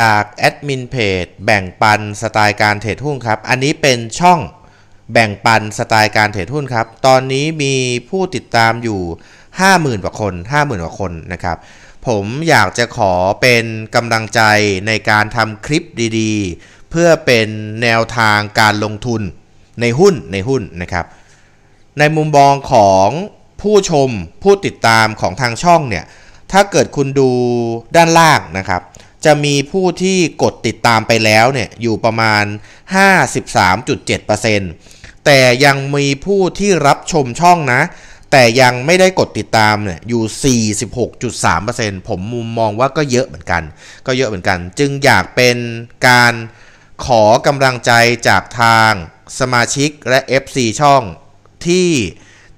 จากแอดมินเพจแบ่งปันสไตล์การเทรดหุ้นครับ อันนี้เป็นช่องแบ่งปันสไตล์การเทรดหุ้นครับ ตอนนี้มีผู้ติดตามอยู่ 50,000กว่าคน 50,000กว่าคนนะครับ ผมอยากจะขอเป็นกำลังใจในการทำคลิปดีๆ เพื่อเป็นแนวทางการลงทุนในหุ้นในหุ้นนะครับ ในมุมมองของผู้ชมผู้ติดตามของทางช่องเนี่ย ถ้าเกิดคุณดูด้านล่างนะครับจะมีผู้ที่กดติดตามไปแล้วเนี่ยอยู่ประมาณ 53.7%แต่ยังมีผู้ที่รับชมช่องนะ แต่ยังไม่ได้กดติดตามเนี่ยอยู่ 46.3%ผมมุมมองว่าก็เยอะเหมือนกัน ก็เยอะเหมือนกัน จึงอยากเป็นการขอกำลังใจจากทางสมาชิกและ FC ช่อง ที่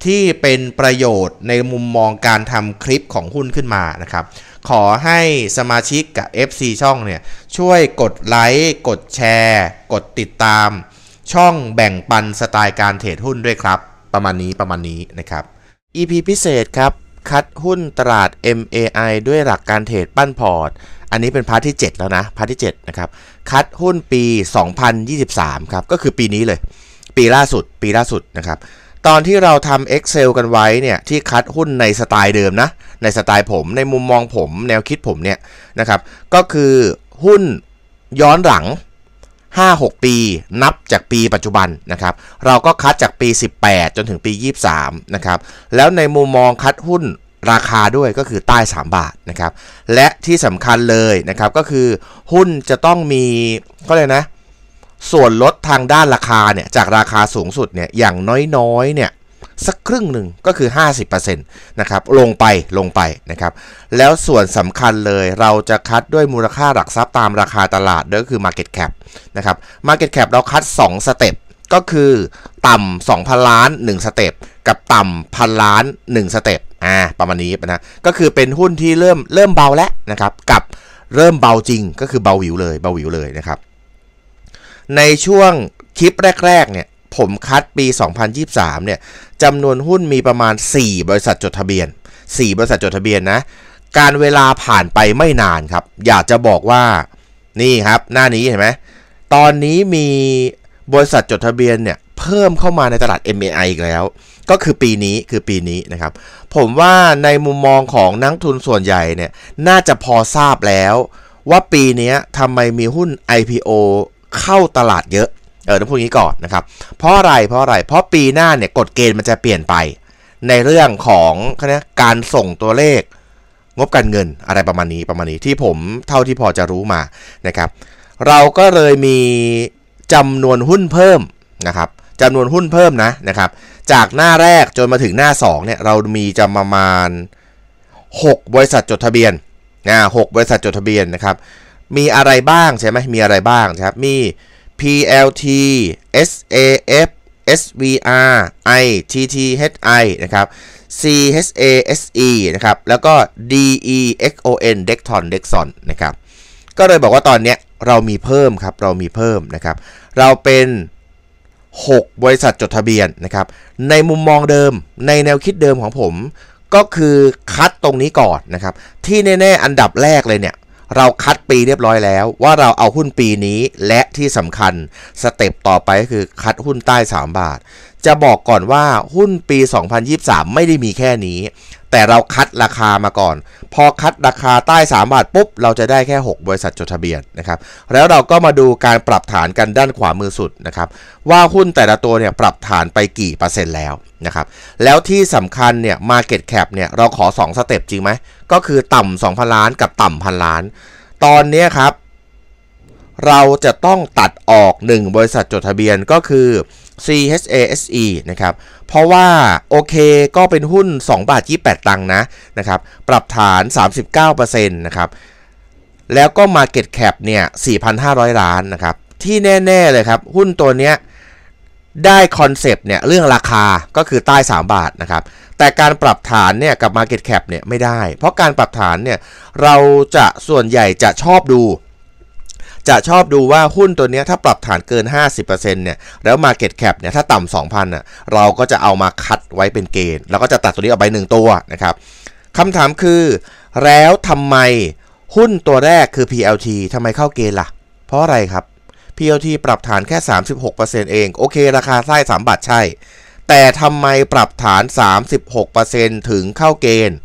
ที่เป็นประโยชน์ในมุมมองการทำคลิปของหุ้นขึ้นมานะครับขอให้สมาชิกกับ FC ช่องเนี่ย ช่วยกดไลค์กดแชร์ กดติดตาม ช่องแบ่งปันสไตล์การเทรดหุ้นด้วยครับประมาณนี้ประมาณนี้นะครับ EP พิเศษครับ คัดหุ้นตลาด MAI ด้วยหลักการเทรดปั้นพอร์ต อันนี้เป็นพาร์ทที่ 7 แล้วนะพาร์ทที่ 7 นะครับ คัดหุ้นปี 2023ครับก็คือปีนี้เลย ปีล่าสุด ปีล่าสุดนะครับตอนที่เราทำ Excel กันไว้เนี่ยที่คัดหุ้นในสไตล์เดิมนะในสไตล์ผมในมุมมองผมแนวคิดผมเนี่ยนะครับก็คือหุ้นย้อนหลัง 5-6 ปี นับจากปีปัจจุบันนะครับ เราก็คัดจากปี 18 จนถึงปี 23นะครับแล้วในมุมมองคัดหุ้นราคาด้วยก็คือใต้ 3 บาทนะครับและที่สำคัญเลยนะครับก็คือหุ้นจะต้องมี ก็เลยนะส่วนลดทางด้านราคาเนี่ยจากราคาสูงสุดเนี่ยอย่างน้อยๆเนี่ยสักครึ่งหนึ่งก็คือ 50%นะครับลงไปลงไปนะครับ แล้วส่วนสำคัญเลยเราจะคัดด้วยมูลค่าหลักทรัพย์ตามราคาตลาด ก็คือ Market Cap นะครับ Market Cap เราคัด 2 สเต็ปก็คือต่ำ2,000 ล้าน 1 สเต็ปกับต่ำพันล้าน 1 สเต็ปอ่าประมาณนี้นะก็คือเป็นหุ้นที่เริ่มเริ่มเบาแล้วนะครับกับเริ่มเบาจริงก็คือเบาหวิวเลยเบาหวิวเลยนะครับในช่วงคลิปแรกๆเนี่ยผมคัดปี 2023เนี่ยจำนวนหุ้นมีประมาณ 4 บริษัทจดทะเบียน 4 บริษัทจดทะเบียนนะ การเวลาผ่านไปไม่นานครับ อยากจะบอกว่า นี่ครับ หน้านี้เห็นไหมตอนนี้มีบริษัทจดทะเบียนเนี่ยเพิ่มเข้ามาในตลาด MAI อีกแล้ว ก็คือปีนี้คือปีนี้นะครับ ผมว่าในมุมมองของนักทุนส่วนใหญ่เนี่ย น่าจะพอทราบแล้ว ว่าปีนี้ทำไมมีหุ้น IPO เข้าตลาดเยอะเออต้องพูดงี้ก่อนนะครับ เพราะอะไรเพราะอะไร เพราะปีหน้าเนี่ยกฎเกณฑ์มันจะเปลี่ยนไปในเรื่องของนะการส่งตัวเลขงบการเงินอะไรประมาณนี้ประมาณนี้ที่ผมเท่าที่พอจะรู้มานะครับ เราก็เลยมีจำนวนหุ้นเพิ่มนะครับจำนวนหุ้นเพิ่มนะนะครับ จากหน้าแรกจนมาถึงหน้า 2เนี่ยเรามีจะประมาณ 6 บริษัทจดทะเบียนนะหบริษัทจดทะเบียนนะครับมีอะไรบ้างใช่ไหมมีอะไรบ้างครับมี PLT SAF SVR ITTHI นะครับ CHASE นะครับแล้วก็ DEXON Dexon Dexon นะครับก็เลยบอกว่าตอนนี้เรามีเพิ่มครับ เรามีเพิ่มนะครับ เราเป็น 6 บริษัทจดทะเบียนนะครับ ในมุมมองเดิมในแนวคิดเดิมของผมก็คือคัดตรงนี้ก่อนนะครับ ที่แน่ๆอันดับแรกเลยเนี่ยเราคัดปีเรียบร้อยแล้วว่าเราเอาหุ้นปีนี้และที่สำคัญ สเต็ปต่อไปก็คือคัดหุ้นใต้ 3 บาท จะบอกก่อนว่าหุ้นปี 2023 ไม่ได้มีแค่นี้แต่เราคัดราคามาก่อน พอคัดราคาใต้3บาทปุ๊บ เราจะได้แค่ 6 บริษัทจดทะเบียนนะครับแล้วเราก็มาดูการปรับฐานกันด้านขวามือสุดนะครับว่าหุ้นแต่ละตัวเนี่ยปรับฐานไปกี่เปอร์เซ็นต์แล้วนะครับแล้วที่สำคัญเนี่ย market cap เนี่ยเราขอ 2 สเต็ปจริงไหมก็คือต่ำ2,000 ล้านกับต่ำพันล้าน ตอนนี้ครับ เราจะต้องตัดออก 1 บริษัทจดทะเบียนก็คือ CHASE นะครับ เพราะว่าโอเคก็เป็นหุ้น 2 บาท28 ตังค์นะ นะครับ ปรับฐาน 39%นะครับ แล้วก็ Market Cap เนี่ย 4,500 ล้านนะครับ ที่แน่ๆเลยครับ หุ้นตัวเนี้ย ได้คอนเซปต์เนี่ย เรื่องราคาก็คือใต้ 3 บาทนะครับ แต่การปรับฐานเนี่ย กับ Market Cap เนี่ย ไม่ได้ เพราะการปรับฐานเนี่ย เราจะส่วนใหญ่จะชอบดูจะชอบดูว่าหุ้นตัวนี้ถ้าปรับฐานเกิน 50%เนี่ย แล้ว Market Cap เนี่ยถ้าต่ำ 2,000น่ะ เราก็จะเอามาคัดไว้เป็นเกณฑ์แล้วก็จะตัดตัวนี้ออกไป 1 ตัวนะครับ คำถามคือแล้วทำไมหุ้นตัวแรกคือ PLT ทำไมเข้าเกณฑ์ละ่ะ เพราะอะไรครับ PLT ปรับฐานแค่ 36%เอง โอเคราคาไส้3 บาทใช่ แต่ทำไมปรับฐาน 36%ถึงเข้าเกณฑ์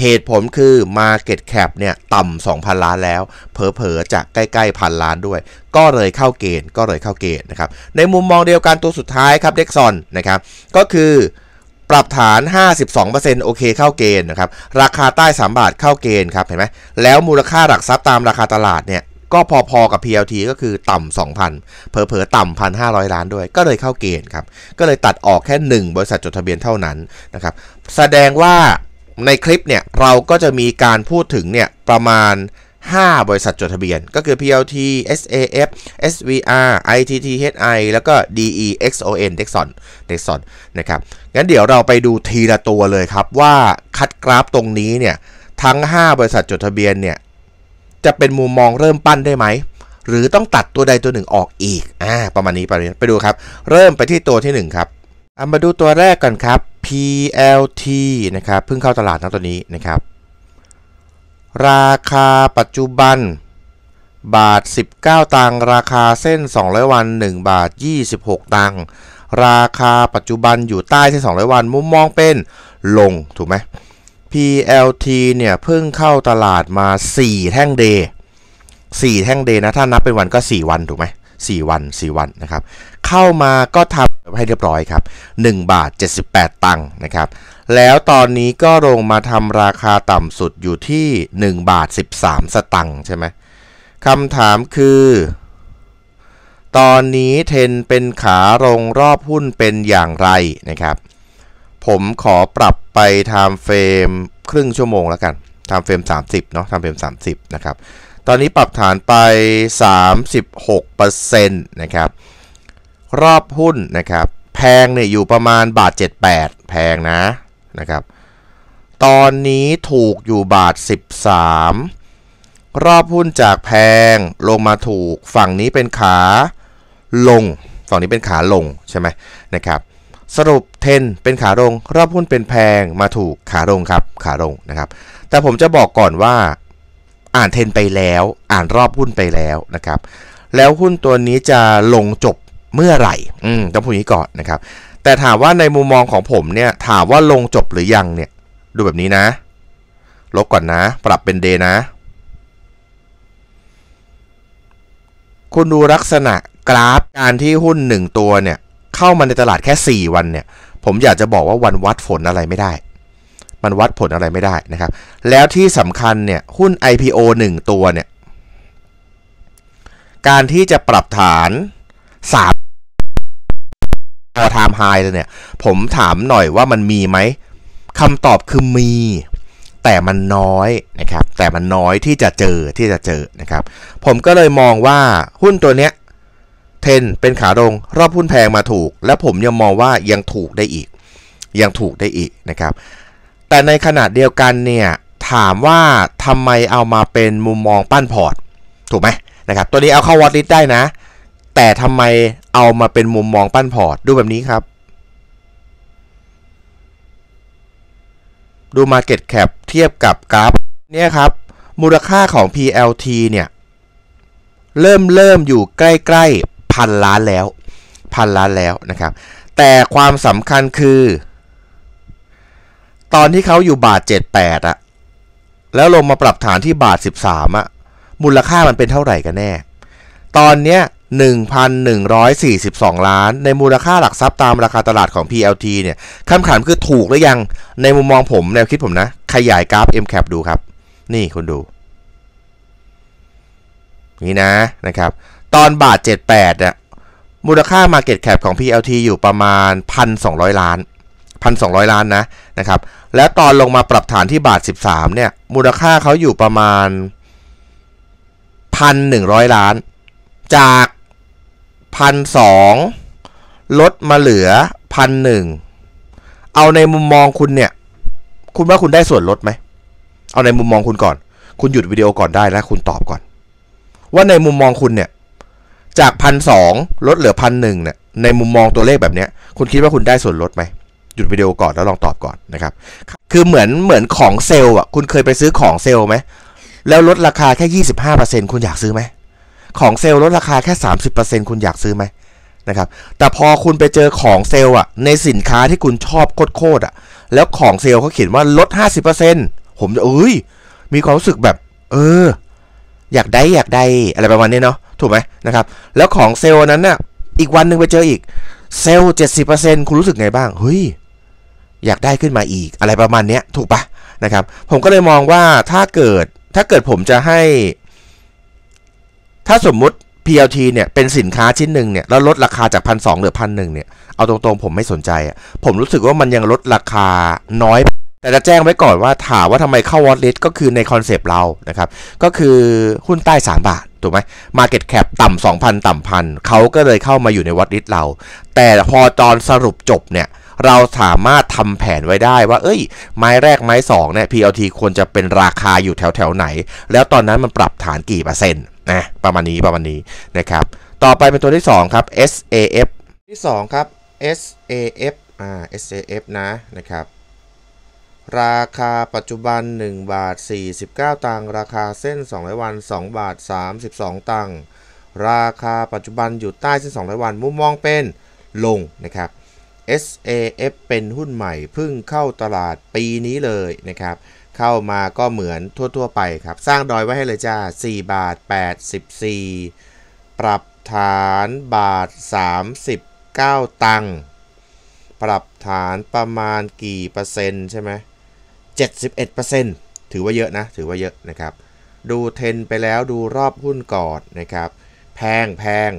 เหตุผลคือ Market Cap เนี่ยต่ำ2,000 ล้านแล้วเผลอๆจะใกล้ๆพันล้านด้วย ก็เลยเข้าเกณฑ์ก็เลยเข้าเกณฑ์นะครับ ในมุมมองเดียวกันตัวสุดท้ายครับเด็กซอนนะครับก็คือปรับฐาน 52%โอเคเข้าเกณฑ์นะครับราคาใต้ 3 บาทเข้าเกณฑ์ครับเห็นไหมแล้วมูลค่าหลักทรัพย์ตามราคาตลาดเนี่ยก็พอ ๆ กับ PLT ก็คือต่ำ2,000เผลอๆต่ำ1,500 ล้านด้วยก็เลยเข้าเกณฑ์ครับก็เลยตัดออกแค่1บริษัทจดทะเบียนเท่านั้นนะครับแสดงว่าในคลิปเนี่ยเราก็จะมีการพูดถึงเนี่ยประมาณ 5 บริษัทจดทะเบียนก็คือ PLT SAF SVR ITTHI แล้วก็ DEXON Dexon Dexon นะครับงั้นเดี๋ยวเราไปดูทีละตัวเลยครับว่าคัดกราฟตรงนี้เนี่ยทั้ง 5 บริษัทจดทะเบียนเนี่ยจะเป็นมุมมองเริ่มปั้นได้ไหม หรือต้องตัดตัวใดตัวหนึ่งออกอีกอ่าประมาณนี้ไปดูครับ เริ่มไปที่ตัวที่1ครับอามาดูตัวแรกก่อนครับ PLT นะครับเพิ่งเข้าตลาดนะตัวนี้นะครับราคาปัจจุบัน บาท 19 ตังราคาเส้น 200 วัน1 บาท 26 ตังราคาปัจจุบันอยู่ใต้เส้น200วันมุมมองเป็นลง ถูกไหม PLT เนี่ยเพิ่งเข้าตลาดมา 4 แท่งเดย์4แท่งเดย์นะถ้านับเป็นวันก็ 4 วันถูกไหม4วัน 4 วันนะครับ เข้ามาก็ทำให้เรียบร้อยครับ 1 บาท 78 ตังค์นะครับ แล้วตอนนี้ก็ลงมาทำราคาต่ำสุดอยู่ที่ 1 บาท 13 สตังค์ใช่ไหม คำถามคือ ตอนนี้เทนเป็นขาลงรอบหุ้นเป็นอย่างไรนะครับ ผมขอปรับไปไทม์เฟรมครึ่งชั่วโมงแล้วกันทำเฟรม30เนาะทำเฟรม 30 นะครับ ตอนนี้ปรับฐานไป 36%นะครับรอบหุ้นนะครับแพงเนี่ยอยู่ประมาณบาท 78 แพงนะนะครับตอนนี้ถูกอยู่บาท 13 รอบหุ้นจากแพงลงมาถูกฝั่งนี้เป็นขาลงฝั่งนี้เป็นขาลงใช่ไหมนะครับสรุปเทนเป็นขาลงรอบหุ้นเป็นแพงมาถูกขาลงครับขาลงนะครับแต่ผมจะบอกก่อนว่าอ่านเทนไปแล้วอ่านรอบหุ้นไปแล้วนะครับแล้วหุ้นตัวนี้จะลงจบเมื่อไหร่ต้องพูดงนี้ก่อนนะครับ แต่ถามว่าในมุมมองของผม เนี่ย ถามว่าลงจบหรือยังเนี่ย ดูแบบนี้นะ ลบก่อนนะ ปรับเป็นเดนะ คุณดูลักษณะกราฟการที่หุ้นหนึ่งตัวเนี่ย เข้ามาในตลาดแค่ 4 วันเนี่ย ผมอยากจะบอกว่าวันวัดผลอะไรไม่ได้ มันวัดผลอะไรไม่ได้นะครับ แล้วที่สำคัญเนี่ย หุ้น IPO 1 ตัวเนี่ย การที่จะปรับฐานสามพอไทม์ไฮเลยเนี่ย ผมถามหน่อยว่ามันมีไหมคำตอบคือมี แต่มันน้อยนะครับ แต่มันน้อยที่จะเจอที่จะเจอนะครับ ผมก็เลยมองว่าหุ้นตัวเนี้ยเทนเป็นขาลงรอบหุ้นแพงมาถูก และผมยังมองว่ายังถูกได้อีก ยังถูกได้อีกนะครับ แต่ในขณะเดียวกันเนี่ยถามว่าทำไมเอามาเป็นมุมมองปั้นพอร์ต ถูกไหมนะครับ ตัวนี้เอาเข้าวอตลิสได้นะแต่ทำไมเอามาเป็นมุมมองปั้นพอร์ตดูแบบนี้ครับ ดู Market Cap เทียบกับกราฟเนี่ยครับ มูลค่าของ PLT เนี่ย เริ่มเริ่มอยู่ใกล้ ๆ พันล้านแล้วพันล้านแล้วนะครับ แต่ความสำคัญคือ ตอนที่เขาอยู่บาท 78อะแล้วลงมาปรับฐานที่บาท 13อะมูลค่ามันเป็นเท่าไหร่กันแน่ ตอนเนี้ย1,142 ล้าน ในมูลค่าหลักทรัพย์ตามราคาตลาดของ PLT เนี่ยคำถามคือถูกหรือยังในมุมมองผมแนวคิดผมนะ ขยายกราฟ MCAP ดูครับ นี่คุณดู นี่นะนะครับ ตอนบาท 78เนี่ยมูลค่า Market Cap ของ PLT อยู่ประมาณ 1,200 ล้าน 1,200 ล้านนะนะครับ แล้วตอนลงมาปรับฐานที่บาท 13 เนี่ย มูลค่าเขาอยู่ประมาณ 1,100 ล้าน จากพันสองลดมาเหลือพันหนึ่ง เอาในมุมมองคุณเนี่ย คุณว่าคุณได้ส่วนลดไหม เอาในมุมมองคุณก่อน คุณหยุดวิดีโอก่อนได้แล้วคุณตอบก่อน ว่าในมุมมองคุณเนี่ย จากพันสองลดเหลือพันหนึ่งเนี่ย ในมุมมองตัวเลขแบบเนี้ย คุณคิดว่าคุณได้ส่วนลดไหมหยุดวิดีโอก่อนแล้วลองตอบก่อนนะครับ คือเหมือนเหมือนของเซลล์อ่ะ คุณเคยไปซื้อของเซลล์ไหม แล้วลดราคาแค่ยี่สิบห้าเปอร์เซ็นคุณอยากซื้อไหมของเซลล์ลดราคาแค่ 30%คุณอยากซื้อไหมนะครับแต่พอคุณไปเจอของเซลล์อ่ะ ในสินค้าที่คุณชอบโคตรอ่ะ แล้วของเซลล์เขาเขียนว่าลด 50%ผมจะเอ้ยมีความรู้สึกแบบ เออ อยากได้อยากได้ อะไรประมาณนี้เนาะถูกไหมนะครับแล้วของเซลล์นั้นน่ะอีกวันหนึ่งไปเจออีก เซลล์70%คุณรู้สึกไงบ้างเฮ้ยอยากได้ขึ้นมาอีกอะไรประมาณนี้ถูกปะนะครับ ผมก็เลยมองว่าถ้าเกิดถ้าเกิดผมจะให้ถ้าสมมุติ PLT เนี่ย เป็นสินค้าชิ้นหนึ่งเนี่ย แล้วลดราคาจากพันสองเหลือพันหนึ่งเนี่ย เอาตรง ๆ ผมไม่สนใจอะผมรู้สึกว่ามันยังลดราคาน้อย แต่จะแจ้งไว้ก่อนว่าถามว่าทำไมเข้าวอลเล็ก็คือในคอนเซปต์เรานะครับ ก็คือหุ้นใต้ 3 บาทถูกไหมมาเก็ตแคปต่ำสองพันต่ำพันเขาก็เลยเข้ามาอยู่ในวอลเล็เรา แต่พอตอนสรุปจบเนี่ยเราสามารถทำแผนไว้ได้ ว่าเอ้ยไม้แรกไม้2เนี่ย PLT ควรจะเป็นราคาอยู่แถวแถวไหน แล้วตอนนั้นมันปรับฐานกี่เปอร์เซ็นต์นะประมาณนี้ประมาณนี้นะครับต่อไปเป็นตัวที่ 2 ครับ SAF ที่ 2 ครับ SAF อ่า SAF นะนะครับ ราคาปัจจุบัน 1 บาท 49 ตังค์ราคาเส้น 200 วัน2 บาท 32 ตังค์ราคาปัจจุบันอยู่ใต้เส้น200 วันมุมมองเป็นลงนะครับ SAF เป็นหุ้นใหม่เพิ่งเข้าตลาดปีนี้เลยนะครับเข้ามาก็เหมือนทั่วๆไปครับ สร้างดอยไว้ให้เลยจ้า 4 บาท84 ปรับฐานบาท 39 ตังค์ปรับฐานประมาณกี่เปอร์เซ็นต์ใช่ไหม71เปอร์เซ็นต์ถือว่าเยอะนะ ถือว่าเยอะนะครับ ดูเทนไปแล้วดูรอบหุ้นกอดนะครับ แพงแพง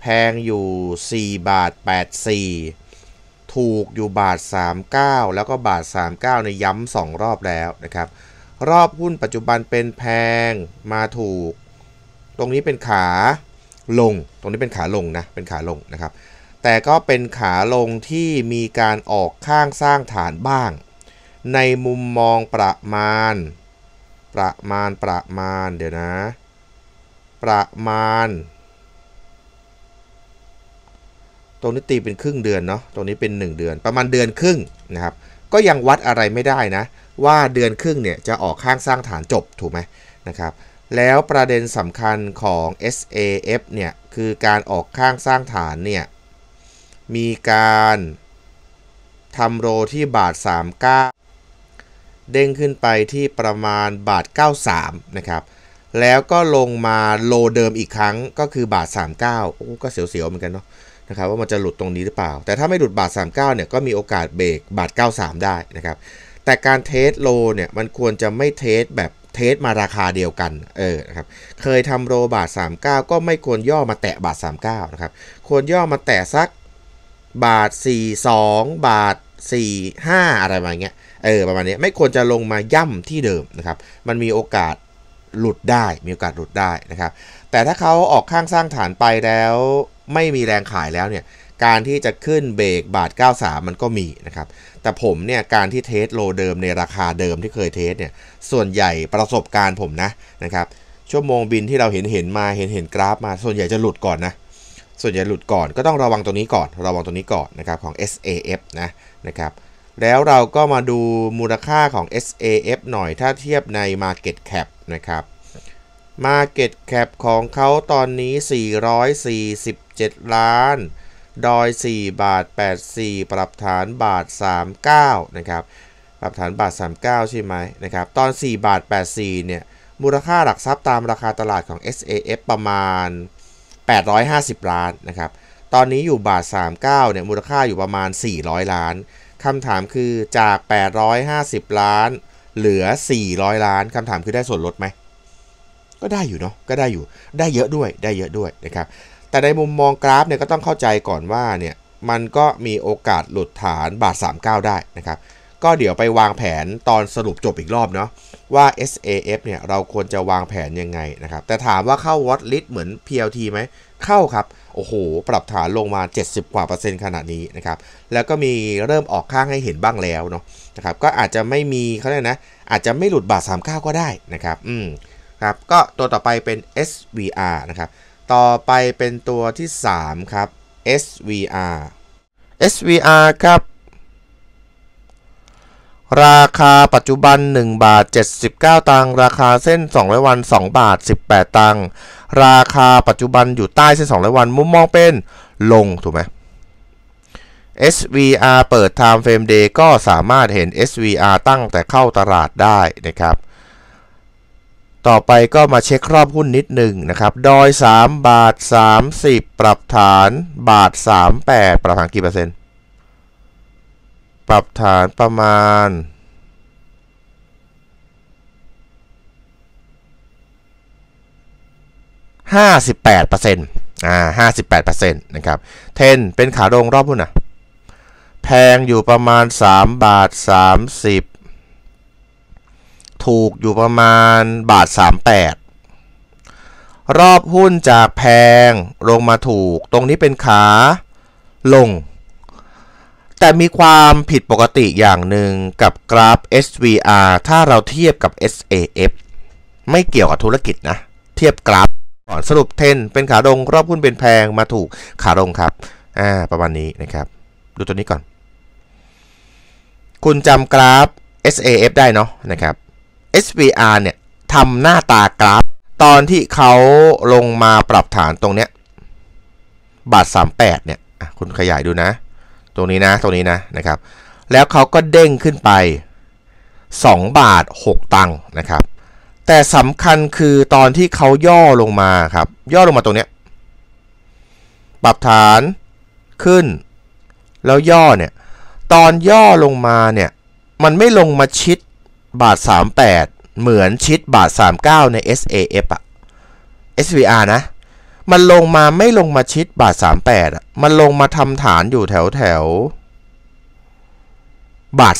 แพงอยู่4บาท84ถูกอยู่บาท39 แล้วก็บาท39ในย้ำสองรอบแล้วนะครับ รอบหุ้นปัจจุบันเป็นแพงมาถูกตรงนี้เป็นขาลงตรงนี้เป็นขาลงนะเป็นขาลงนะครับแต่ก็เป็นขาลงที่มีการออกข้างสร้างฐานบ้าง ในมุมมองประมาณ ประมาณประมาณเดี๋ยวนะประมาณตรงนี้ตี เป็นครึ่งเดือนเนาะตรงนี้เป็น 1 เดือน ประมาณเดือนครึ่งนะครับ ก็ยังวัดอะไรไม่ได้นะ ว่าเดือนครึ่งเนี่ยจะออกข้างสร้างฐานจบถูกไหมนะครับ แล้วประเด็นสำคัญของ SAF เนี่ย คือการออกข้างสร้างฐานเนี่ย มีการทำโรที่บาท 39 เด้งขึ้นไปที่ประมาณบาท 93นะครับ แล้วก็ลงมาโลเดิมอีกครั้ง ก็คือบาท39โอ้ก็เสียวๆเหมือนกันเนาะะครับว่ามันจะหลุดตรงนี้หรือเปล่า แต่ถ้าไม่หลุดบาท39เนี่ยก็มีโอกาสเบรกบาท93 ได้นะครับ แต่การเทสโลเนี่ยมันควรจะไม่เทสแบบเทสมาราคาเดียวกัน เออ นะครับ เคยทำโรบาท39 ก็ไม่ควรย่อมาแตะบาท39นะครับ ควรย่อมาแตะสักบาท 42 บาท 45 อะไรประมาณเงี้ยเออประมาณนี้ไม่ควรจะลงมาย่ำที่เดิมนะครับ มันมีโอกาสหลุดได้มีโอกาสหลุดได้นะครับแต่ถ้าเขาออกข้างสร้างฐานไปแล้ว ไม่มีแรงขายแล้วเนี่ย การที่จะขึ้น เบรกบาท93 มันก็มีนะครับแต่ผมเนี่ยการที่เทสโลเดิมในราคาเดิมที่เคยเทสเนี่ย ส่วนใหญ่ประสบการณ์ผมนะนะครับชั่วโมงบินที่เราเห็นเห็นมาเห็นเห็นกราฟมาส่วนใหญ่จะหลุดก่อนนะ ส่วนใหญ่หลุดก่อนก็ต้องระวังตรงนี้ก่อนระวังตรงนี้ก่อนนะครับของ SAF นะนะครับ แล้วเราก็มาดูมูลค่าของ SAF หน่อยถ้าเทียบใน Market Cap นะครับ Market Cap ของเขาตอนนี้ 447 ล้าน ดอย4บาท84 ปรับฐานบาท 39 นะครับ ปรับฐานบาท 39 ใช่ไหมนะครับตอน4บาท84เนี่ยมูลค่าหลักทรัพย์ตามราคาตลาดของ SAF ประมาณ 850 ล้านนะครับตอนนี้อยู่บาท 39เนี่ยมูลค่าอยู่ประมาณ 400 ล้านคำถามคือจาก 850 ล้านเหลือ 400 ล้านคำถามคือได้ส่วนลดไหมก็ได้อยู่เนาะ ก็ได้อยู่ ได้เยอะด้วย ได้เยอะด้วยนะครับ แต่ในมุมมองกราฟเนี่ยก็ต้องเข้าใจก่อนว่าเนี่ย มันก็มีโอกาสหลุดฐานบาท 39 ได้นะครับ ก็เดี๋ยวไปวางแผนตอนสรุปจบอีกรอบเนาะ ว่า SAF เนี่ยเราควรจะวางแผนยังไงนะครับ แต่ถามว่าเข้าวอตลิสเหมือน PLT ไหม เข้าครับ โอ้โห ปรับฐานลงมา 70กว่าเปอร์เซ็นต์ขนาดนี้นะครับ แล้วก็มีเริ่มออกข้างให้เห็นบ้างแล้วเนาะนะครับ ก็อาจจะไม่มีเขาเรียกนะ อาจจะไม่หลุดบาท39ก็ได้นะครับ อืมครับก็ตัวต่อไปเป็น SVR นะครับต่อไปเป็นตัวที่ 3 ครับ SVR SVR ครับ ราคาปัจจุบัน 1 บาท 79 ตังค์ราคาเส้น 200 วัน 2 บาท 18 ตังค์ราคาปัจจุบันอยู่ใต้เส้น200 วันมุมมองเป็นลงถูกไหม SVR เปิด Time Frame Day ก็สามารถเห็น SVR ตั้งแต่เข้าตลาดได้นะครับต่อไปก็มาเช็ครอบหุ้นนิดหนึ่งนะครับดอย3 บาท 30 ปรับฐานบาท 38 ปรับฐานกี่เปอร์เซ็นต์ ปรับฐานประมาณปดเปอร์เซ็นต์อ่าปดเปอร์เซ็นต์นะครับ เทนเป็นขาลงรอบหุ้นอ่ะแพงอยู่ประมาณ 3 บาท30ถูกอยู่ประมาณบาท 38 รอบหุ้นจากแพงลงมาถูก ตรงนี้เป็นขา ลง แต่มีความผิดปกติอย่างหนึ่งกับกราฟ SVR ถ้าเราเทียบกับ SAF ไม่เกี่ยวกับธุรกิจนะ เทียบกราฟก่อนสรุปเทนเป็นขาลง รอบหุ้นเป็นแพง มาถูกขาลงครับ อ่า ประมาณนี้นะครับ ดูตัวนี้ก่อน คุณจำกราฟ SAF ได้เนาะนะครับ SVR เนี่ยทำหน้าตากราฟ ตอนที่เขาลงมาปรับฐานตรงเนี้ยบาท38เนี่ยคุณขยายดูนะ ตรงนี้นะตรงนี้นะนะครับแล้วเขาก็เด้งขึ้นไป 2 บาท 6 ตังค์นะครับแต่สำคัญคือตอนที่เขาย่อลงมาครับย่อลงมาตรงเนี้ยปรับฐานขึ้น แล้วย่อเนี่ยตอนย่อลงมาเนี่ย มันไม่ลงมาชิดบาท 38 เหมือนชิดบาท 39 ใน SAF อะ SVR นะ มันลงมาไม่ลงมาชิดบาท 38อะมันลงมาทำฐานอยู่แถวแถว บาท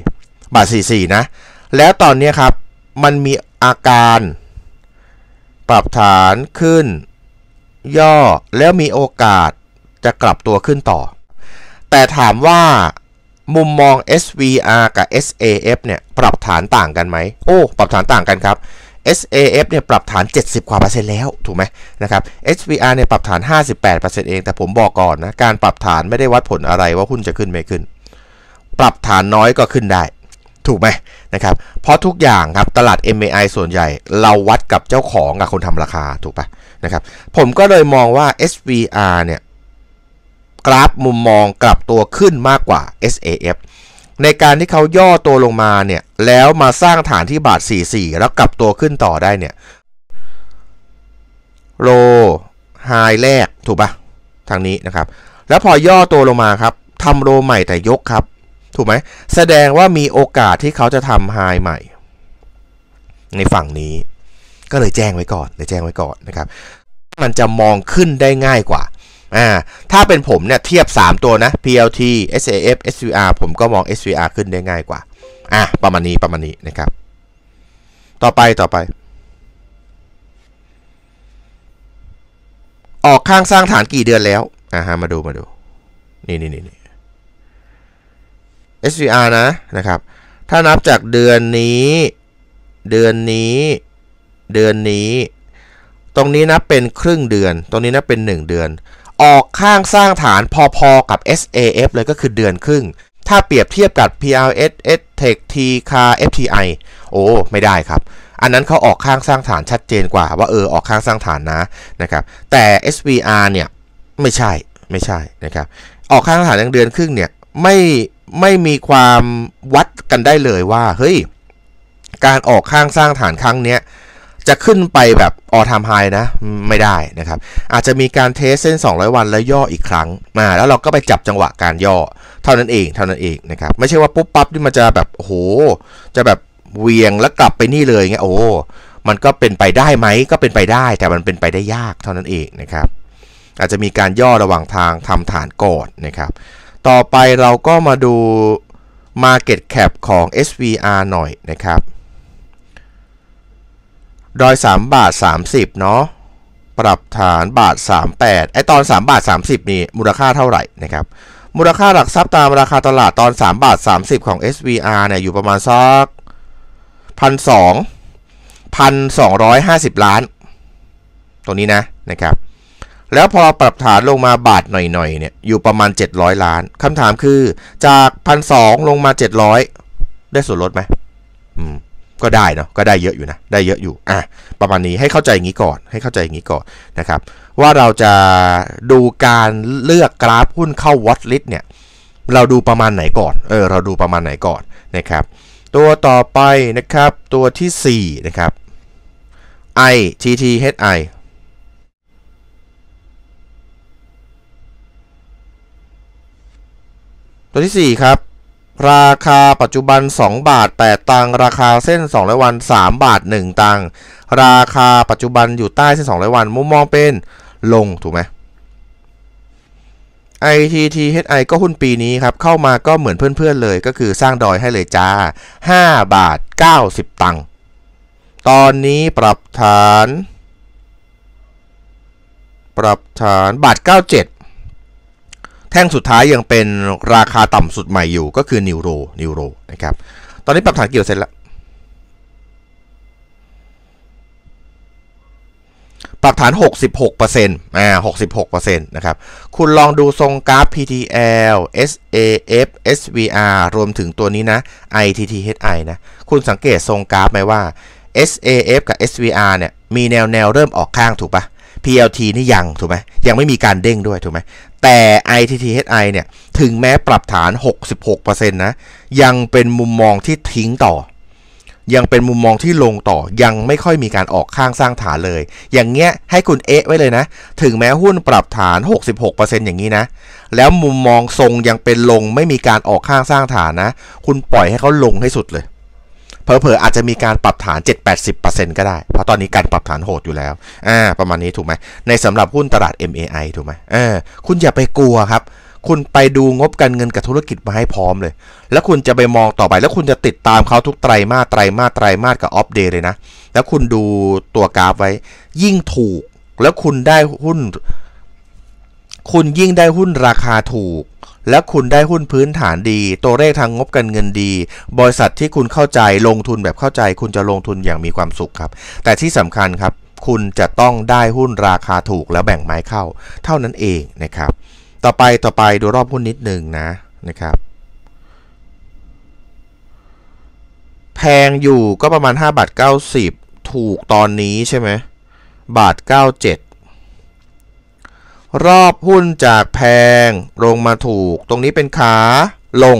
44 บาท 44 นะ แล้วตอนนี้ครับ มันมีอาการ ปรับฐานขึ้น ย่อแล้วมีโอกาสจะกลับตัวขึ้นต่อ แต่ถามว่ามุมมอง SVR กับ SAF เนี่ยปรับฐานต่างกันไหม โอ้ ปรับฐานต่างกันครับ SAF เนี่ยปรับฐาน 70กว่าเปอร์เซ็นต์แล้วถูกไหมนะครับ SVR เนี่ยปรับฐาน 58เปอร์เซ็นต์เอง แต่ผมบอกก่อนนะการปรับฐานไม่ได้วัดผลอะไรว่าหุ้นจะขึ้นไม่ขึ้น ปรับฐานน้อยก็ขึ้นได้ ถูกไหมนะครับเพราะทุกอย่างครับตลาด MAI ส่วนใหญ่เราวัดกับเจ้าของกับคนทำราคาถูกปะนะครับผมก็เลยมองว่า SVR เนี่ยกราฟมุมมองกลับตัวขึ้นมากกว่า SAF ในการที่เขาย่อตัวลงมาเนี่ยแล้วมาสร้างฐานที่บาท 44 แล้วกลับตัวขึ้นต่อได้เนี่ยโลไฮแรกถูกปะทางนี้นะครับแล้วพอย่อตัวลงมาครับทำโลใหม่แต่ยกครับ ถูกไหมแสดงว่ามีโอกาสที่เขาจะทำไฮใหม่ ในฝั่งนี้ ก็เลยแจ้งไว้ก่อนเลยแจ้งไว้ก่อนนะครับ มันจะมองขึ้นได้ง่ายกว่าอ่าถ้าเป็นผมเนี่ยเทียบ 3 ตัวนะ PLT SAF SVR ผมก็มอง SVR ขึ้นได้ง่ายกว่า อ่ะประมาณนี้ประมาณนี้นะครับ ต่อไปต่อไป ออกข้างสร้างฐานกี่เดือนแล้ว อ่าฮะมาดูมาดู นี่นี่นี่ SVR นะนะครับ ถ้านับจากเดือนนี้ เดือนนี้ เดือนนี้ ตรงนี้นับเป็นครึ่งเดือน ตรงนี้นับเป็น 1 เดือนออกข้างสร้างฐานพอๆกับ SAF เลย ก็คือเดือนครึ่ง ถ้าเปรียบเทียบกับ PLS S Tech T Car FTI โอ้ไม่ได้ครับ อันนั้นเขาออกข้างสร้างฐานชัดเจนกว่า ว่า เออออกข้างสร้างฐานนะนะครับแต่ SVR เนี่ย ไม่ใช่ไม่ใช่นะครับออกข้างสร้างฐานเดือนครึ่งเนี่ยไม่ไม่มีความวัดกันได้เลยว่าเฮ้ยการออกข้างสร้างฐานครั้งเนี้ยจะขึ้นไปแบบออทามไฮนะไม่ได้นะครับอาจจะมีการเทสเส้น 200 วันแล้วย่ออีกครั้งมาแล้วเราก็ไปจับจังหวะการย่อเท่านั้นเอง เท่านั้นเองนะครับไม่ใช่ว่าปุ๊บปั๊บที่มันจะแบบโอ้โห จะแบบเวียงแล้วกลับไปนี่เลยเงี้ยโอ้มันก็เป็นไปได้ไหมก็เป็นไปได้แต่มันเป็นไปได้ยากเท่านั้นเองนะครับ อาจจะมีการย่อระหว่างทางทำฐานก่อนนะครับ ต่อไปเราก็มาดู Market Cap ของ SVR หน่อยนะครับดอย3บาท 30เนาะปรับฐานบาท 38ไอตอน 3 บาท 30นี่มูลค่าเท่าไหร่นะครับ มูลค่าหลักทรัพย์ตามราคาตลาดตอน 3 บาท 30 ของ SVR เนี่ยอยู่ประมาณสักพันสองพันสองร้อยห้าสิบล้าน ตรงนี้นะนะครับ แล้วพอปรับฐานลงมาบาทหน่อยๆเนี่ยอยู่ประมาณ 700 ล้านคำถามคือจากพันสองลงมา 700 ได้ส่วนลดไหมมก็ได้เนาะก็ได้เยอะอยู่นะได้เยอะอยู่อ่ะประมาณนี้ให้เข้าใจอย่างนี้ก่อนให้เข้าใจอย่างนี้ก่อนนะครับ ว่าเราจะดูการเลือกกราฟหุ้นเข้าวอตลิสเนี่ยเราดูประมาณไหนก่อนเออเราดูประมาณไหนก่อนนะครับ ตัวต่อไปนะครับตัวที่ 4 นะครับ i t t h i ตัวที่4ครับราคาปัจจุบัน 2 บาท 8 ตังราคาเส้น2ร้อยวัน 3 บาท 1 ตังราคาปัจจุบันอยู่ใต้เส้น2ร้อยวันมุมมองเป็นลง ถูกไหม ITTHI ก็หุ้นปีนี้ครับ เข้ามาก็เหมือนเพื่อนๆเลย ก็คือสร้างดอยให้เลยจ้า 5 บาท 90 ตังค์ตอนนี้ปรับฐาน ปรับฐานบาท 97แท่งสุดท้ายยังเป็นราคาต่ำสุดใหม่อยู่ก็คือนิวโรนิวโรนะครับตอนนี้ปรับฐานกี่เปอร์เซ็นต์ละปรับฐาน 66%อ่า66%นะครับคุณลองดูทรงกราฟ PTL SAF SVR รวมถึงตัวนี้นะ ITTHI นะคุณสังเกตทรงกราฟไหมว่า SAF กับ SVR เนี่ยมีแนวแนวเริ่มออกข้างถูกปะ PLT นี่ยังถูกไหมยังไม่มีการเด้งด้วยถูกไหมแต่ ITTHI เนี่ยถึงแม้ปรับฐาน 66%นะยังเป็นมุมมองที่ทิ้งต่อ ยังเป็นมุมมองที่ลงต่อยังไม่ค่อยมีการออกข้างสร้างฐานเลย อย่างเงี้ยให้คุณเอ๊ะไว้เลยนะ ถึงแม้หุ้นปรับฐาน 66%อย่างนี้นะ แล้วมุมมองทรงยังเป็นลงไม่มีการออกข้างสร้างฐานนะ คุณปล่อยให้เขาลงให้สุดเลยเพลอๆ อาจจะมีการปรับฐาน 7-80%ก็ได้ เพราะตอนนี้การปรับฐานโหดอยู่แล้วอ่าประมาณนี้ถูกไหมในสำหรับหุ้นตลาด MAI ถูกไหมเออคุณอย่าไปกลัวครับ คุณไปดูงบการเงินกับธุรกิจมาให้พร้อมเลย แล้วคุณจะไปมองต่อไป แล้วคุณจะติดตามเขาทุกไตรมาสไตรมาสไตรมาสกับออฟเดย์เลยนะ แล้วคุณดูตัวกราฟไว้ ยิ่งถูก แล้วคุณได้หุ้น คุณยิ่งได้หุ้นราคาถูกและคุณได้หุ้นพื้นฐานดี ตัวเลขทางงบการเงินดี บริษัทที่คุณเข้าใจลงทุนแบบเข้าใจ คุณจะลงทุนอย่างมีความสุขครับ แต่ที่สำคัญครับ คุณจะต้องได้หุ้นราคาถูกแล้วแบ่งไม้เข้า เท่านั้นเองนะครับ ต่อไปต่อไปดูรอบหุ้นนิดหนึ่งนะนะครับ แพงอยู่ก็ประมาณ 5บาท90 ถูกตอนนี้ใช่ไหมบาท 97รอบหุ้นจากแพง ลงมาถูก ตรงนี้เป็นขาลง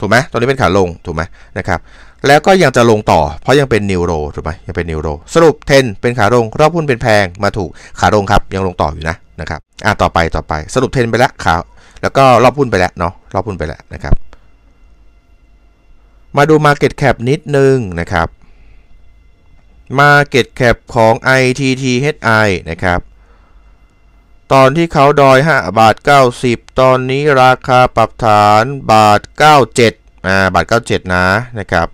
ถูกไหมตรงนี้เป็นขาลงถูกไหมนะครับ แล้วก็ยังจะลงต่อ เพราะยังเป็นนิวโรถูกไหมยังเป็นนิวโรสรุปเทนเป็นขาลงรอบหุ้นเป็นแพงมาถูกขาลงครับยังลงต่ออยู่นะนะครับอ่ะต่อไปต่อไปสรุปเทนไปแล้วขา แล้วก็รอบหุ้นไปแล้วเนาะรอบหุ้นไปแล้วนะครับ มาดู Market Cap นิดนึงนะครับ Market Cap ของ ITTHI นะครับตอนที่เขาดอย5บาท90 ตอนนี้ราคาปรับฐานบาท97อ่าบาท97นะนะครับ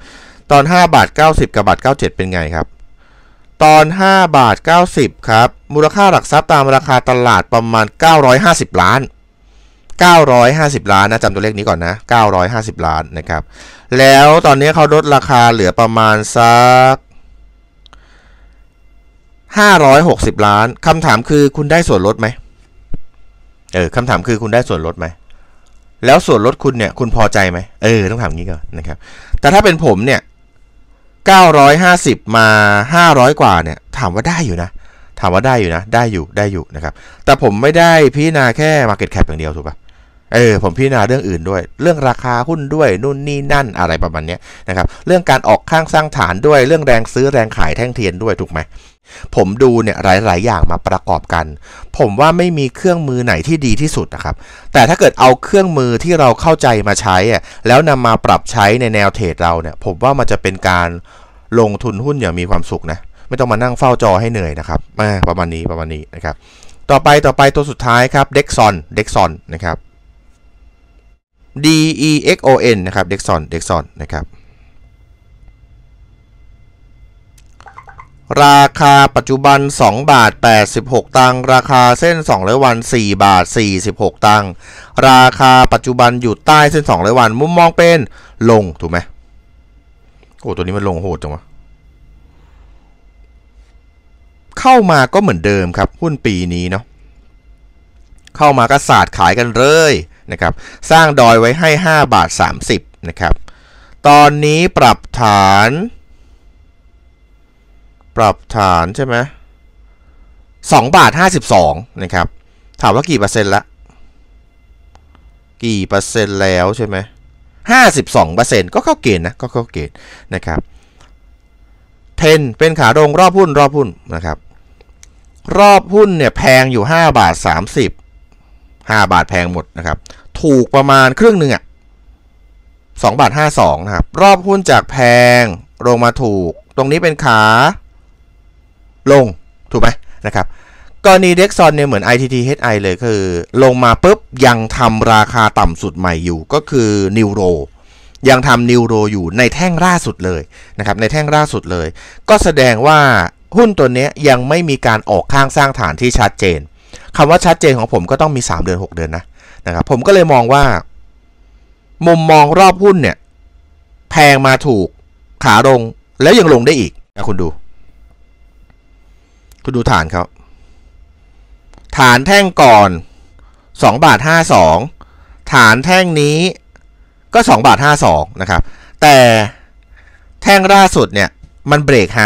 ตอน5บาท90 กับบาท97 เป็นไงครับ ตอน5บาท90 ครับ มูลค่าหลักทรัพย์ตามราคาตลาดประมาณ 950 ล้าน 950 ล้านนะจำตัวเลขนี้ก่อนนะ950 ล้านนะครับแล้วตอนนี้เขาลดราคาเหลือประมาณสัก 560 ล้านคำถามคือคุณได้ส่วนลดไหมเออคำถามคือคุณได้ส่วนลดไหม แล้วส่วนลดคุณเนี่ยคุณพอใจไหมเออต้องถามงี้ก่อนนะครับแต่ถ้าเป็นผมเนี่ย950มา 500 กว่าเนี่ยถามว่าได้อยู่นะ ถามว่าได้อยู่นะ ได้อยู่ได้อยู่นะครับแต่ผมไม่ได้พิจารณาแค่ Market Cap อย่างเดียวถูกปะเออ ผมพิจารณาเรื่องอื่นด้วย เรื่องราคาหุ้นด้วยนู่น นี่นั่นอะไรประมาณนี้นะครับเรื่องการออกข้างสร้างฐานด้วยเรื่องแรงซื้อแรงขายแท่งเทียนด้วยถูกไหมผมดูเนี่ยหลาย ๆ อย่างมาประกอบกัน ผมว่าไม่มีเครื่องมือไหนที่ดีที่สุดนะครับ แต่ถ้าเกิดเอาเครื่องมือที่เราเข้าใจมาใช้ แล้วนำมาปรับใช้ในแนวเทรดเราเนี่ย ผมว่ามันจะเป็นการลงทุนหุ้นอย่างมีความสุขนะ ไม่ต้องมานั่งเฝ้าจอให้เหนื่อยนะครับประมาณนี้ประมาณนี้นะครับ ต่อไปต่อไปตัวสุดท้ายครับเด็กซอนเด็กซอนนะครับ D E X O N นะครับเด็กซอนเด็กซอนนะครับราคาปัจจุบัน 2บาท86 ตังค์ราคาเส้น2ร้อยวัน 4 บาท 46 ตังค์ราคาปัจจุบันอยู่ใต้เส้น2ร้อยวันมุมมองเป็นลง ถูกไหมโอ้ตัวนี้มันลงโหดจังวะเข้ามาก็เหมือนเดิมครับ หุ้นปีนี้เนาะเข้ามาก็ศาสตร์ขายกันเลย นะครับ สร้างดอยไว้ให้ 5 บาท 30 นะครับ ตอนนี้ปรับฐานปรับฐานใช่ไหมสองบาทห้าสิบสองนะครับถามว่ากี่เปอร์เซ็นต์ละกี่เปอร์เซ็นต์แล้วใช่ไหมห้าสิบสองเปอร์เซ็นต์ก็เข้าเกณฑ์นะก็เข้าเกณฑ์นะครับ เทนเป็นขาลงรอบหุ้นรอบหุ้นนะครับ รอบหุ้นเนี่ยแพงอยู่ห้าบาทสามสิบห้าบาทแพงหมดนะครับ ถูกประมาณครึ่งหนึ่งอะสองบาทห้าสองนะครับรอบหุ้นจากแพงลงมาถูก ตรงนี้เป็นขาลงถูกไหมนะครับกรณีเด็กซอนเนี่ยเหมือน ITT HI เลยคือ ลงมาปุ๊บยังทำราคาต่ำสุดใหม่อยู่ก็คือนิวโรยังทำนิวโรอยู่ในแท่งล่าสุดเลยนะครับในแท่งล่าสุดเลย ก็แสดงว่าหุ้นตัวนี้ยังไม่มีการออกข้างสร้างฐานที่ชัดเจนคำว่าชัดเจนของผมก็ต้องมี 3 เดือน6 เดือนนะนะครับผมก็เลยมองว่า มุมมองรอบหุ้นเนี่ย แพงมาถูกขาลง แล้วยังลงได้อีกนะคุณดูคุณดูฐานครับ ฐานแท่งก่อน 2 บาท 52 ฐานแท่งนี้ก็ 2 บาท52 นะครับ แต่แท่งล่าสุดเนี่ย มันเบรกไฮ